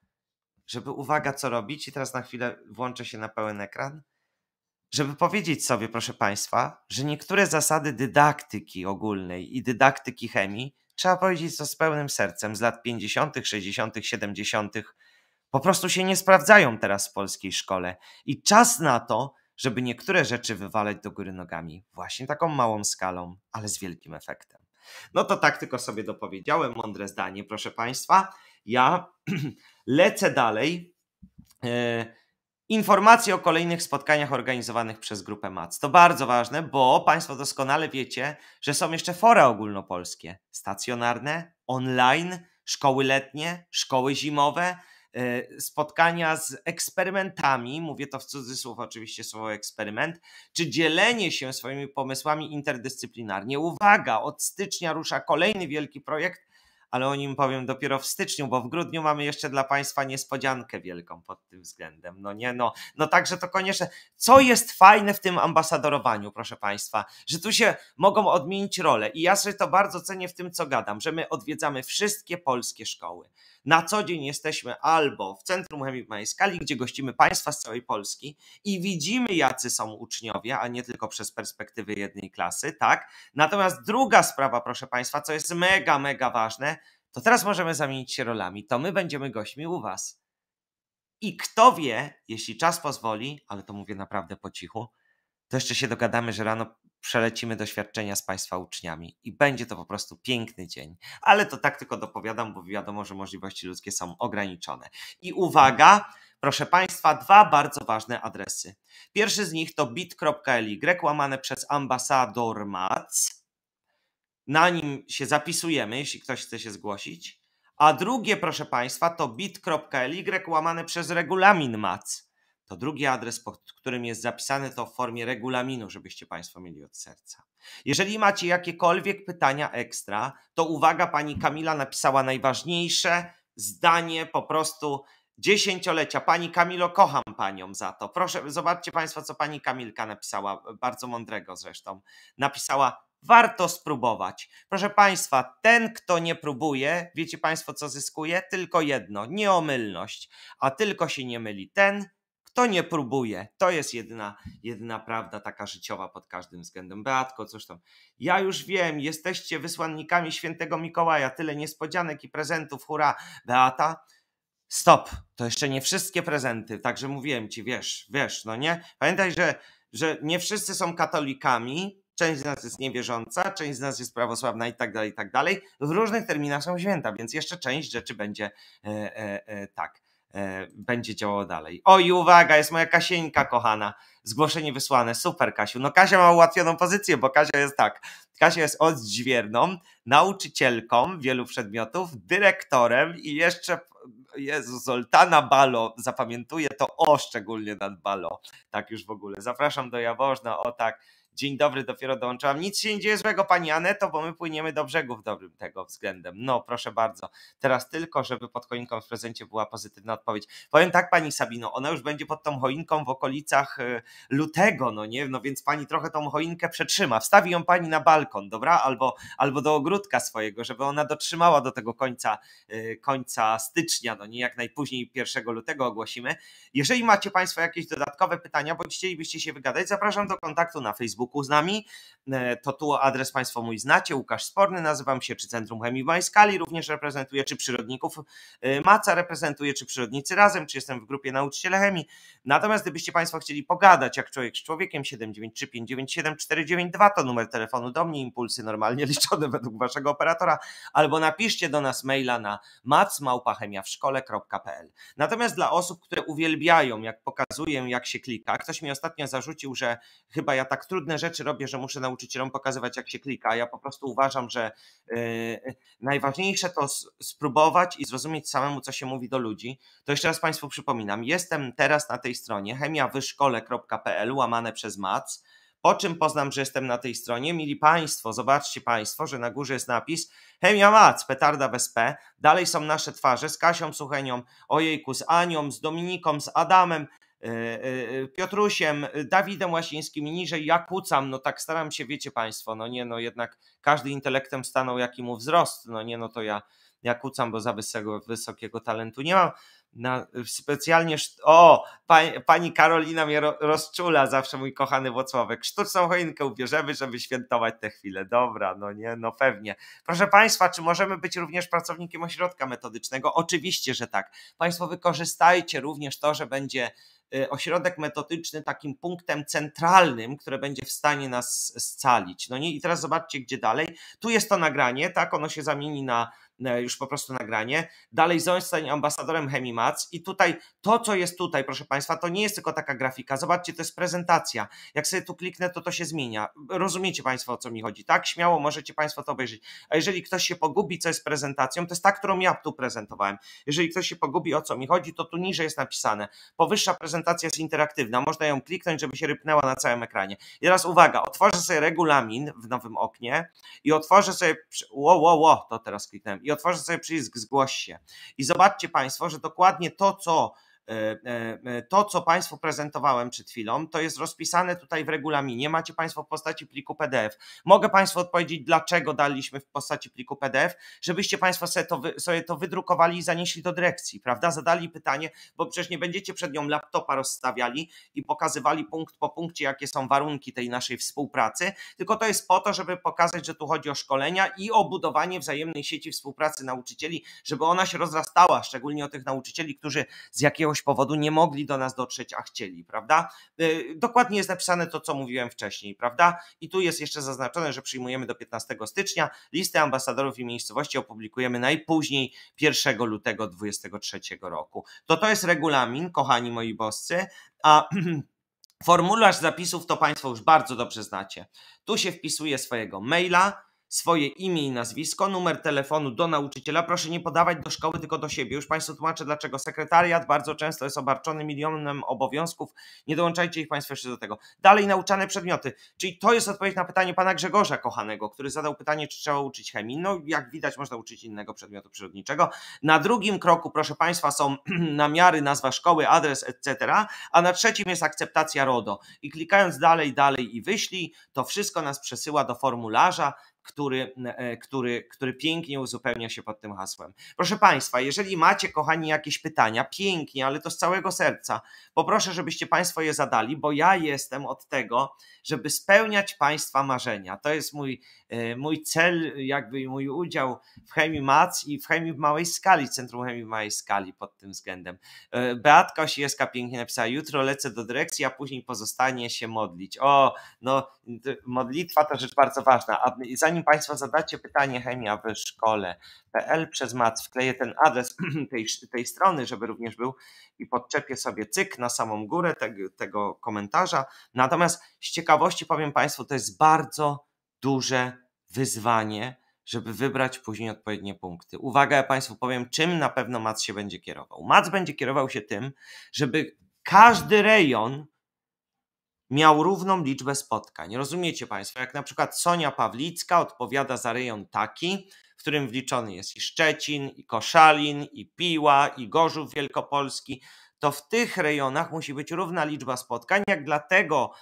żeby uwaga, co robić. I teraz na chwilę włączę się na pełen ekran żeby powiedzieć sobie, proszę Państwa, że niektóre zasady dydaktyki ogólnej i dydaktyki chemii, trzeba powiedzieć to z pełnym sercem, z lat 50., 60., 70., po prostu się nie sprawdzają teraz w polskiej szkole. I czas na to, żeby niektóre rzeczy wywalać do góry nogami, właśnie taką małą skalą, ale z wielkim efektem. No to tak tylko sobie dopowiedziałem, mądre zdanie, proszę Państwa. Ja lecę dalej. Yy, informacje o kolejnych spotkaniach organizowanych przez grupę MAC. To bardzo ważne, bo Państwo doskonale wiecie, że są jeszcze fora ogólnopolskie, stacjonarne, online, szkoły letnie, szkoły zimowe, y, spotkania z eksperymentami, mówię to w cudzysłów oczywiście słowo eksperyment, czy dzielenie się swoimi pomysłami interdyscyplinarnie. Uwaga, od stycznia rusza kolejny wielki projekt ale o nim powiem dopiero w styczniu, bo w grudniu mamy jeszcze dla Państwa niespodziankę wielką pod tym względem. No nie, no, no także to koniecznie. Co jest fajne w tym ambasadorowaniu, proszę Państwa, że tu się mogą odmienić role i ja sobie to bardzo cenię w tym, co gadam, że my odwiedzamy wszystkie polskie szkoły. Na co dzień jesteśmy albo w Centrum Chemii Majskali, gdzie gościmy Państwa z całej Polski i widzimy, jacy są uczniowie, a nie tylko przez perspektywy jednej klasy, tak? Natomiast druga sprawa, proszę Państwa, co jest mega, mega ważne, to teraz możemy zamienić się rolami. To my będziemy gośćmi u Was. I kto wie, jeśli czas pozwoli, ale to mówię naprawdę po cichu, to jeszcze się dogadamy, że rano przelecimy doświadczenia z Państwa uczniami i będzie to po prostu piękny dzień. Ale to tak tylko dopowiadam, bo wiadomo, że możliwości ludzkie są ograniczone. I uwaga, proszę Państwa, dwa bardzo ważne adresy. Pierwszy z nich to bit.ly, łamane przez ambasador Mac. Na nim się zapisujemy, jeśli ktoś chce się zgłosić. A drugie, proszę Państwa, to bit.ly łamane przez regulamin MAC to drugi adres, pod którym jest zapisane to w formie regulaminu, żebyście Państwo mieli od serca. Jeżeli macie jakiekolwiek pytania ekstra, to uwaga, pani Kamila napisała najważniejsze zdanie po prostu dziesięciolecia. Pani Kamilo, kocham panią za to. Proszę, zobaczcie Państwo, co pani Kamilka napisała, bardzo mądrego zresztą. Napisała, warto spróbować. Proszę Państwa, ten, kto nie próbuje, wiecie Państwo, co zyskuje? Tylko jedno: nieomylność, a tylko się nie myli ten, kto nie próbuje, to jest jedyna, jedyna prawda taka życiowa pod każdym względem. Beatko, coś tam. Ja już wiem, jesteście wysłannikami świętego Mikołaja, tyle niespodzianek i prezentów, hura. Beata, stop, to jeszcze nie wszystkie prezenty, także mówiłem ci, wiesz, wiesz, no nie? Pamiętaj, że, że nie wszyscy są katolikami, część z nas jest niewierząca, część z nas jest prawosławna i tak dalej, i tak dalej. W różnych terminach są święta, więc jeszcze część rzeczy będzie e, e, e, tak. E, będzie działało dalej. O i uwaga, jest moja Kasieńka kochana. Zgłoszenie wysłane. Super, Kasiu. No Kasia ma ułatwioną pozycję, bo Kasia jest tak. Kasia jest odźwierną, nauczycielką wielu przedmiotów, dyrektorem i jeszcze Jezu, Zoltana Balo, zapamiętuję to o szczególnie nad Balo. Tak już w ogóle. Zapraszam do Jawożna. o tak dzień dobry, dopiero dołączyłam. Nic się nie dzieje złego, pani Aneto, bo my płyniemy do brzegów dobrym tego względem. No, proszę bardzo. Teraz tylko, żeby pod choinką w prezencie była pozytywna odpowiedź. Powiem tak, pani Sabino, ona już będzie pod tą choinką w okolicach y, lutego, no nie? No więc pani trochę tą choinkę przetrzyma. Wstawi ją pani na balkon, dobra? Albo, albo do ogródka swojego, żeby ona dotrzymała do tego końca, y, końca stycznia, no nie? Jak najpóźniej 1 lutego ogłosimy. Jeżeli macie państwo jakieś dodatkowe pytania, bo chcielibyście się wygadać, zapraszam do kontaktu na Facebook. Facebooku z nami. E, to tu adres Państwo mój znacie, Łukasz Sporny nazywam się, czy Centrum Chemii Bańskali również reprezentuję, czy Przyrodników e, Maca reprezentuję, czy Przyrodnicy Razem, czy jestem w grupie Nauczyciele Chemii. Natomiast gdybyście Państwo chcieli pogadać jak człowiek z człowiekiem 793597492 to numer telefonu do mnie, impulsy normalnie liczone według Waszego operatora, albo napiszcie do nas maila na macmałpachemiawszkole.pl Natomiast dla osób, które uwielbiają, jak pokazuję, jak się klika, ktoś mi ostatnio zarzucił, że chyba ja tak trudne rzeczy robię, że muszę nauczycielom pokazywać, jak się klika. Ja po prostu uważam, że e, najważniejsze to spróbować i zrozumieć samemu, co się mówi do ludzi. To jeszcze raz Państwu przypominam, jestem teraz na tej stronie chemiawyszkole.pl łamane przez mac. Po czym poznam, że jestem na tej stronie? Mili Państwo, zobaczcie Państwo, że na górze jest napis Chemia Mac, petarda bez P. Dalej są nasze twarze z Kasią Suchenią, ojejku, z Anią, z Dominiką, z Adamem, E, e, e, Piotrusiem, Dawidem Łasińskim i niżej ja kucam, no tak staram się, wiecie Państwo, no nie, no jednak każdy intelektem stanął jaki mu wzrost, no nie, no to ja, ja kucam, bo za wysokiego, wysokiego talentu nie mam. Na, specjalnie, o, pani, pani Karolina mnie ro, rozczula, zawsze mój kochany Włocławek. Sztuczną choinkę ubierzemy, żeby świętować te chwile. Dobra, no nie, no pewnie. Proszę Państwa, czy możemy być również pracownikiem ośrodka metodycznego? Oczywiście, że tak. Państwo wykorzystajcie również to, że będzie Y, ośrodek metodyczny takim punktem centralnym, które będzie w stanie nas scalić. No nie, i teraz zobaczcie, gdzie dalej. Tu jest to nagranie, tak, ono się zamieni na już po prostu nagranie. Dalej zostań ambasadorem Hemimac i tutaj to, co jest tutaj, proszę Państwa, to nie jest tylko taka grafika. Zobaczcie, to jest prezentacja. Jak sobie tu kliknę, to to się zmienia. Rozumiecie Państwo, o co mi chodzi, tak? Śmiało możecie Państwo to obejrzeć. A jeżeli ktoś się pogubi, co jest prezentacją, to jest ta, którą ja tu prezentowałem. Jeżeli ktoś się pogubi, o co mi chodzi, to tu niżej jest napisane. Powyższa prezentacja jest interaktywna. Można ją kliknąć, żeby się rypnęła na całym ekranie. I teraz uwaga, otworzę sobie regulamin w nowym oknie i otworzę sobie, ło, ło, ło, to teraz kliknę i otworzę sobie przycisk zgłoś się. I zobaczcie Państwo, że dokładnie to, co E, e, e, to, co Państwu prezentowałem przed chwilą, to jest rozpisane tutaj w regulaminie. Macie Państwo w postaci pliku PDF. Mogę Państwu odpowiedzieć, dlaczego daliśmy w postaci pliku PDF, żebyście Państwo sobie to, sobie to wydrukowali i zanieśli do dyrekcji, prawda? Zadali pytanie, bo przecież nie będziecie przed nią laptopa rozstawiali i pokazywali punkt po punkcie, jakie są warunki tej naszej współpracy, tylko to jest po to, żeby pokazać, że tu chodzi o szkolenia i o budowanie wzajemnej sieci współpracy nauczycieli, żeby ona się rozrastała, szczególnie o tych nauczycieli, którzy z jakiegoś powodu nie mogli do nas dotrzeć, a chcieli, prawda? Y, dokładnie jest napisane to, co mówiłem wcześniej, prawda? I tu jest jeszcze zaznaczone, że przyjmujemy do 15 stycznia listę ambasadorów i miejscowości opublikujemy najpóźniej 1 lutego 2023 roku. To to jest regulamin, kochani moi boscy, a formularz zapisów to Państwo już bardzo dobrze znacie. Tu się wpisuje swojego maila, swoje imię i nazwisko, numer telefonu do nauczyciela. Proszę nie podawać do szkoły, tylko do siebie. Już Państwu tłumaczę, dlaczego sekretariat bardzo często jest obarczony milionem obowiązków. Nie dołączajcie ich Państwo jeszcze do tego. Dalej nauczane przedmioty. Czyli to jest odpowiedź na pytanie pana Grzegorza Kochanego, który zadał pytanie, czy trzeba uczyć chemii. No, jak widać, można uczyć innego przedmiotu przyrodniczego. Na drugim kroku, proszę Państwa, są namiary, nazwa szkoły, adres, etc. A na trzecim jest akceptacja RODO. I klikając dalej, dalej i wyślij, to wszystko nas przesyła do formularza który, e, który, który pięknie uzupełnia się pod tym hasłem. Proszę Państwa, jeżeli macie, kochani, jakieś pytania, pięknie, ale to z całego serca, poproszę, żebyście Państwo je zadali, bo ja jestem od tego, żeby spełniać Państwa marzenia. To jest mój, e, mój cel, jakby mój udział w Chemii Mac i w Chemii w Małej Skali, Centrum Chemii w Małej Skali pod tym względem. E, Beatka Osijewska pięknie napisała, jutro lecę do dyrekcji, a później pozostanie się modlić. O, no modlitwa to rzecz bardzo ważna, a zanim zanim Państwo zadacie pytanie chemia w szkole.pl przez MAC wkleję ten adres tej, tej strony, żeby również był i podczepię sobie cyk na samą górę tego, tego komentarza. Natomiast z ciekawości powiem Państwu, to jest bardzo duże wyzwanie, żeby wybrać później odpowiednie punkty. Uwaga, ja Państwu powiem, czym na pewno MAC się będzie kierował. MAC będzie kierował się tym, żeby każdy rejon miał równą liczbę spotkań. Rozumiecie Państwo, jak na przykład Sonia Pawlicka odpowiada za rejon taki, w którym wliczony jest i Szczecin, i Koszalin, i Piła, i Gorzów Wielkopolski, to w tych rejonach musi być równa liczba spotkań, jak dlatego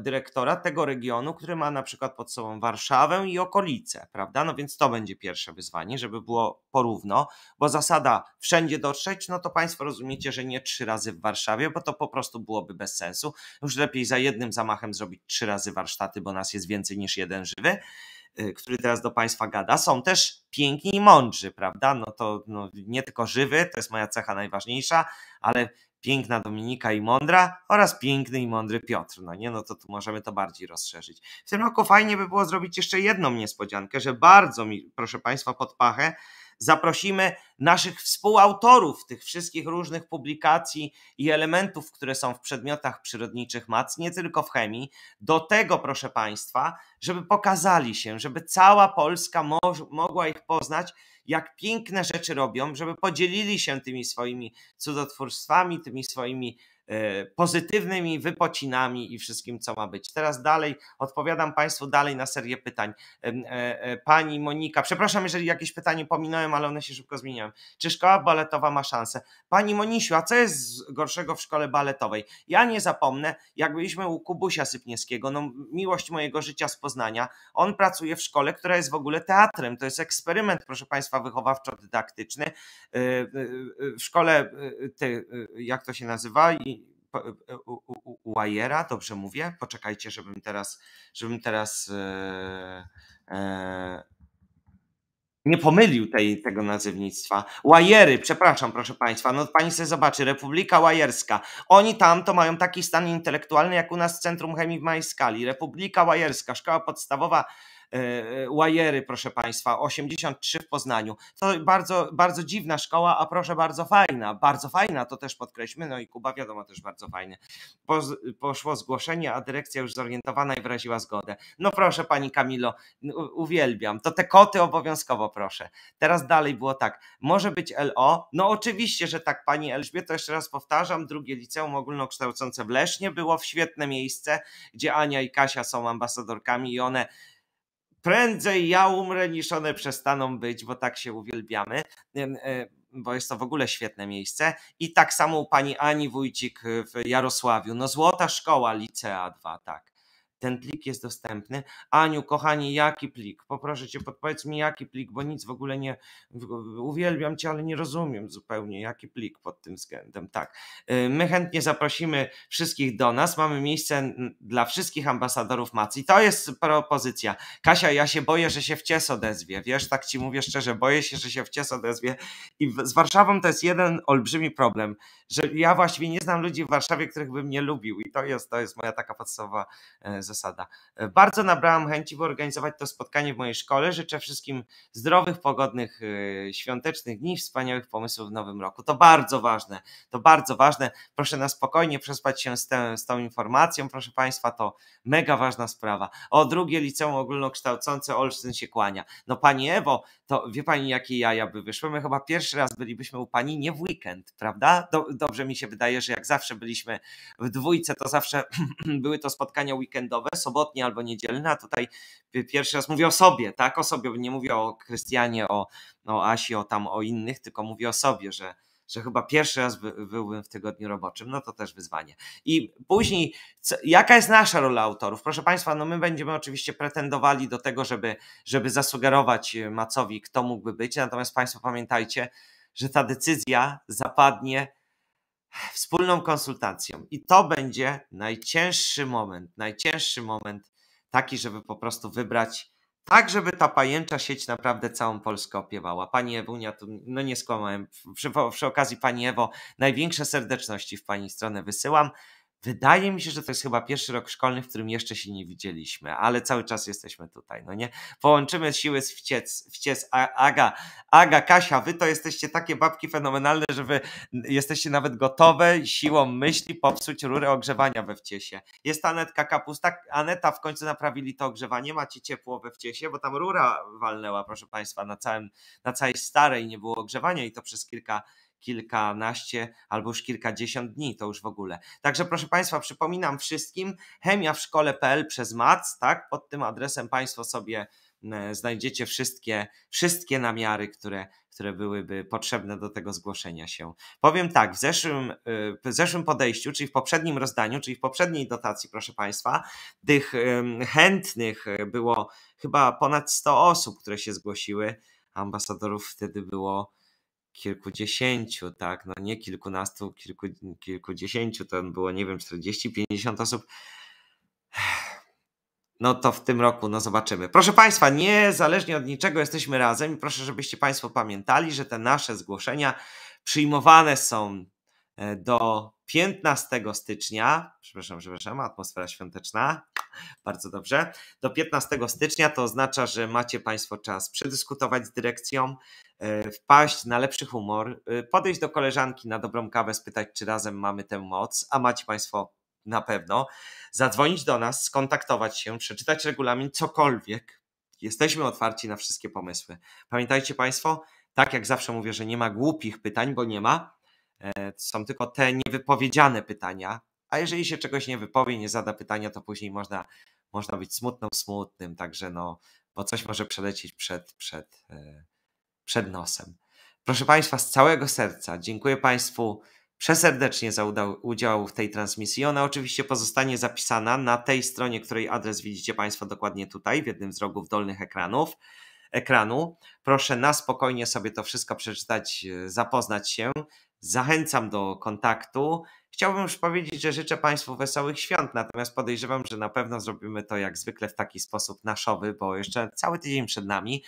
dyrektora tego regionu, który ma na przykład pod sobą Warszawę i okolice, prawda? No więc to będzie pierwsze wyzwanie, żeby było porówno, bo zasada wszędzie dotrzeć, no to Państwo rozumiecie, że nie trzy razy w Warszawie, bo to po prostu byłoby bez sensu. Już lepiej za jednym zamachem zrobić trzy razy warsztaty, bo nas jest więcej niż jeden żywy y, który teraz do Państwa gada, są też piękni i mądrzy, prawda? No to no, nie tylko żywy, to jest moja cecha najważniejsza, ale piękna Dominika i mądra oraz piękny i mądry Piotr. No nie, no to tu możemy to bardziej rozszerzyć. W tym roku fajnie by było zrobić jeszcze jedną niespodziankę, że bardzo mi, proszę Państwa, pod pachę zaprosimy naszych współautorów tych wszystkich różnych publikacji i elementów, które są w przedmiotach przyrodniczych MAC, nie tylko w chemii, do tego, proszę Państwa, żeby pokazali się, żeby cała Polska mo mogła ich poznać jak piękne rzeczy robią, żeby podzielili się tymi swoimi cudotwórstwami, tymi swoimi E, pozytywnymi wypocinami i wszystkim, co ma być. Teraz dalej odpowiadam Państwu dalej na serię pytań. E, e, pani Monika, przepraszam, jeżeli jakieś pytanie pominąłem, ale one się szybko zmieniają. Czy szkoła baletowa ma szansę? Pani Monisiu, a co jest gorszego w szkole baletowej? Ja nie zapomnę, jak byliśmy u Kubusia Sypniewskiego, no miłość mojego życia z Poznania, on pracuje w szkole, która jest w ogóle teatrem. To jest eksperyment, proszę Państwa, wychowawczo-dydaktyczny. W szkole, jak to się nazywa? Wajera, e, e, dobrze mówię? Poczekajcie, żebym teraz, żebym teraz e, e, nie pomylił tej, tego nazywnictwa. Łajery, przepraszam, proszę Państwa, no Pani sobie zobaczy, Republika Łajerska. Oni tam to mają taki stan intelektualny, jak u nas w Centrum Chemii w Majskali. Republika Łajerska, szkoła podstawowa E, e, łajery, proszę Państwa, 83 w Poznaniu. To bardzo, bardzo dziwna szkoła, a proszę, bardzo fajna. Bardzo fajna, to też podkreślmy. No i Kuba, wiadomo, też bardzo fajne. poszło zgłoszenie, a dyrekcja już zorientowana i wyraziła zgodę. No proszę, Pani Kamilo, uwielbiam. To te koty obowiązkowo, proszę. Teraz dalej było tak. Może być LO? No oczywiście, że tak, Pani Elżbieto, jeszcze raz powtarzam. Drugie liceum ogólnokształcące w Lesznie było w świetne miejsce, gdzie Ania i Kasia są ambasadorkami i one prędzej ja umrę niż one przestaną być, bo tak się uwielbiamy, e, bo jest to w ogóle świetne miejsce. I tak samo u pani Ani Wójcik w Jarosławiu. No złota szkoła, licea 2, tak ten plik jest dostępny. Aniu, kochani, jaki plik? Poproszę cię, podpowiedz mi, jaki plik, bo nic w ogóle nie. Uwielbiam cię, ale nie rozumiem zupełnie, jaki plik pod tym względem. Tak. Y, my chętnie zaprosimy wszystkich do nas. Mamy miejsce dla wszystkich ambasadorów Macji. To jest propozycja. Kasia, ja się boję, że się w cies odezwie. Wiesz, tak ci mówię szczerze, boję się, że się w cies odezwie. I z Warszawą to jest jeden olbrzymi problem, że ja właściwie nie znam ludzi w Warszawie, których bym nie lubił. I to jest, to jest moja taka podstawowa zasada e, zasada. E, bardzo nabrałam chęci, by organizować to spotkanie w mojej szkole. Życzę wszystkim zdrowych, pogodnych, e, świątecznych dni, wspaniałych pomysłów w nowym roku. To bardzo ważne, to bardzo ważne. Proszę na spokojnie przespać się z, te, z tą informacją. Proszę Państwa, to mega ważna sprawa. O, drugie liceum ogólnokształcące Olsztyn się kłania. No Pani Ewo, to wie Pani, jakie jaja by wyszły? My chyba pierwszy raz bylibyśmy u Pani nie w weekend, prawda? dobrze mi się wydaje, że jak zawsze byliśmy w dwójce, to zawsze były to spotkania weekendowe, weekendowe, sobotnie albo niedzielne, a tutaj pierwszy raz mówię o sobie, tak? O sobie, nie mówię o Krystianie, o, o no, Asi, o tam, o innych, tylko mówię o sobie, że, że chyba pierwszy raz byłbym w tygodniu roboczym, no to też wyzwanie. I później, co, jaka jest nasza rola autorów? Proszę Państwa, no my będziemy oczywiście pretendowali do tego, żeby, żeby zasugerować y, Macowi, kto mógłby być, natomiast Państwo pamiętajcie, że ta decyzja zapadnie wspólną konsultacją. I to będzie najcięższy moment, najcięższy moment taki, żeby po prostu wybrać tak, żeby ta pajęcza sieć naprawdę całą Polskę opiewała. Pani Ewunia, to, no nie skłamałem, przy, przy okazji Pani Ewo, największe serdeczności w Pani stronę wysyłam. Wydaje mi się, że to jest chyba pierwszy rok szkolny, w którym jeszcze się nie widzieliśmy, ale cały czas jesteśmy tutaj, no nie? Połączymy siły z wciec, wciec Aga, Aga, Kasia, wy to jesteście takie babki fenomenalne, że wy jesteście nawet gotowe siłą myśli popsuć rurę ogrzewania we wciesie. Jest Anetka Kapusta, Aneta, w końcu naprawili to ogrzewanie, macie ciepło we wciesie, bo tam rura walnęła, proszę Państwa, na, całym, na całej starej nie było ogrzewania i to przez kilka kilkanaście albo już kilkadziesiąt dni, to już w ogóle. Także proszę Państwa, przypominam wszystkim, chemia w szkole.pl przez MAC, tak? Pod tym adresem Państwo sobie e, znajdziecie wszystkie, wszystkie namiary, które, które byłyby potrzebne do tego zgłoszenia się. Powiem tak, w zeszłym, e, w zeszłym podejściu, czyli w poprzednim rozdaniu, czyli w poprzedniej dotacji, proszę Państwa, tych chętnych było chyba ponad 100 osób, które się zgłosiły. Ambasadorów wtedy było kilkudziesięciu, tak, no nie kilkunastu, kilku, kilkudziesięciu, to było, nie wiem, 40, 50 osób. No to w tym roku, no zobaczymy. Proszę Państwa, niezależnie od niczego jesteśmy razem i proszę, żebyście Państwo pamiętali, że te nasze zgłoszenia przyjmowane są e, do 15 stycznia, przepraszam, przepraszam, atmosfera świąteczna, bardzo dobrze. Do 15 stycznia to oznacza, że macie Państwo czas przedyskutować z dyrekcją, E, wpaść na lepszy humor, e, podejść do koleżanki na dobrą kawę, spytać, czy razem mamy tę moc, a macie Państwo na pewno, zadzwonić do nas, skontaktować się, przeczytać regulamin, cokolwiek. Jesteśmy otwarci na wszystkie pomysły. Pamiętajcie Państwo, tak jak zawsze mówię, że nie ma głupich pytań, bo nie ma. E, są tylko te niewypowiedziane pytania, a jeżeli się czegoś nie wypowie, nie zada pytania, to później można, można być smutną, smutnym, także no, bo coś może przelecieć przed, przed, przed nosem. Proszę Państwa, z całego serca dziękuję Państwu przeserdecznie za udział w tej transmisji. Ona oczywiście pozostanie zapisana na tej stronie, której adres widzicie Państwo dokładnie tutaj, w jednym z rogów dolnych ekranów. Ekranu. Proszę na spokojnie sobie to wszystko przeczytać, e, zapoznać się. Zachęcam do kontaktu. Chciałbym już powiedzieć, że życzę Państwu wesołych świąt, natomiast podejrzewam, że na pewno zrobimy to jak zwykle w taki sposób naszowy, bo jeszcze cały tydzień przed nami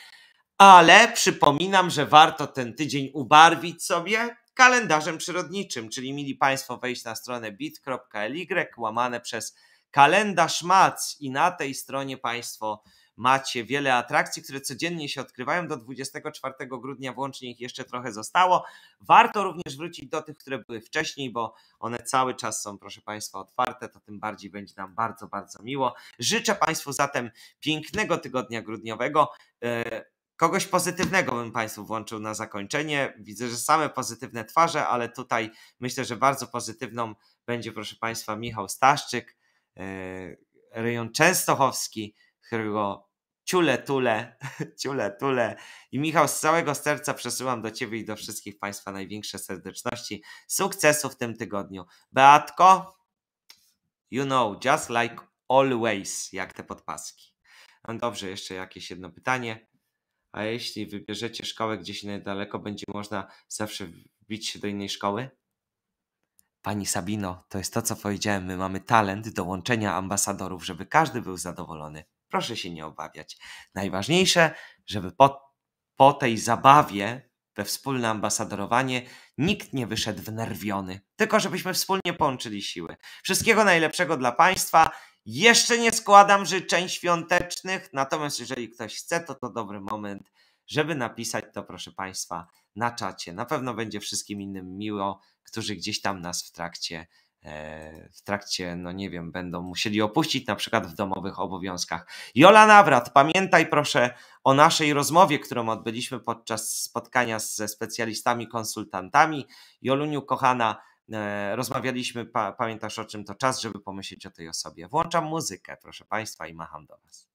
ale przypominam, że warto ten tydzień ubarwić sobie kalendarzem przyrodniczym, czyli mieli Państwo wejść na stronę bit.ly łamane przez kalendarz MAC i na tej stronie Państwo macie wiele atrakcji, które codziennie się odkrywają. Do 24 grudnia włącznie ich jeszcze trochę zostało. Warto również wrócić do tych, które były wcześniej, bo one cały czas są, proszę Państwa, otwarte. To tym bardziej będzie nam bardzo, bardzo miło. Życzę Państwu zatem pięknego tygodnia grudniowego. E, kogoś pozytywnego bym Państwu włączył na zakończenie. Widzę, że same pozytywne twarze, ale tutaj myślę, że bardzo pozytywną będzie, proszę Państwa, Michał Staszczyk, e, rejon częstochowski, którego ciule tule, ciule tule. I Michał, z całego serca przesyłam do Ciebie i do wszystkich Państwa największe serdeczności, sukcesu w tym tygodniu. Beatko, you know, just like always, jak te podpaski. No dobrze, jeszcze jakieś jedno pytanie a jeśli wybierzecie szkołę gdzieś niedaleko, będzie można zawsze wbić się do innej szkoły? Pani Sabino, to jest to, co powiedziałem. My mamy talent do łączenia ambasadorów, żeby każdy był zadowolony. Proszę się nie obawiać. Najważniejsze, żeby po, po tej zabawie we wspólne ambasadorowanie nikt nie wyszedł wnerwiony, tylko żebyśmy wspólnie połączyli siły. Wszystkiego najlepszego dla Państwa jeszcze nie składam życzeń świątecznych, natomiast jeżeli ktoś chce, to to dobry moment, żeby napisać to, proszę Państwa, na czacie. Na pewno będzie wszystkim innym miło, którzy gdzieś tam nas w trakcie e, w trakcie, no nie wiem, będą musieli opuścić, na przykład w domowych obowiązkach. Jola Nawrat, pamiętaj proszę o naszej rozmowie, którą odbyliśmy podczas spotkania ze specjalistami, konsultantami. Joluniu, kochana, E, rozmawialiśmy, pa, pamiętasz o czym to czas, żeby pomyśleć o tej osobie. Włączam muzykę, proszę Państwa, i macham do Was.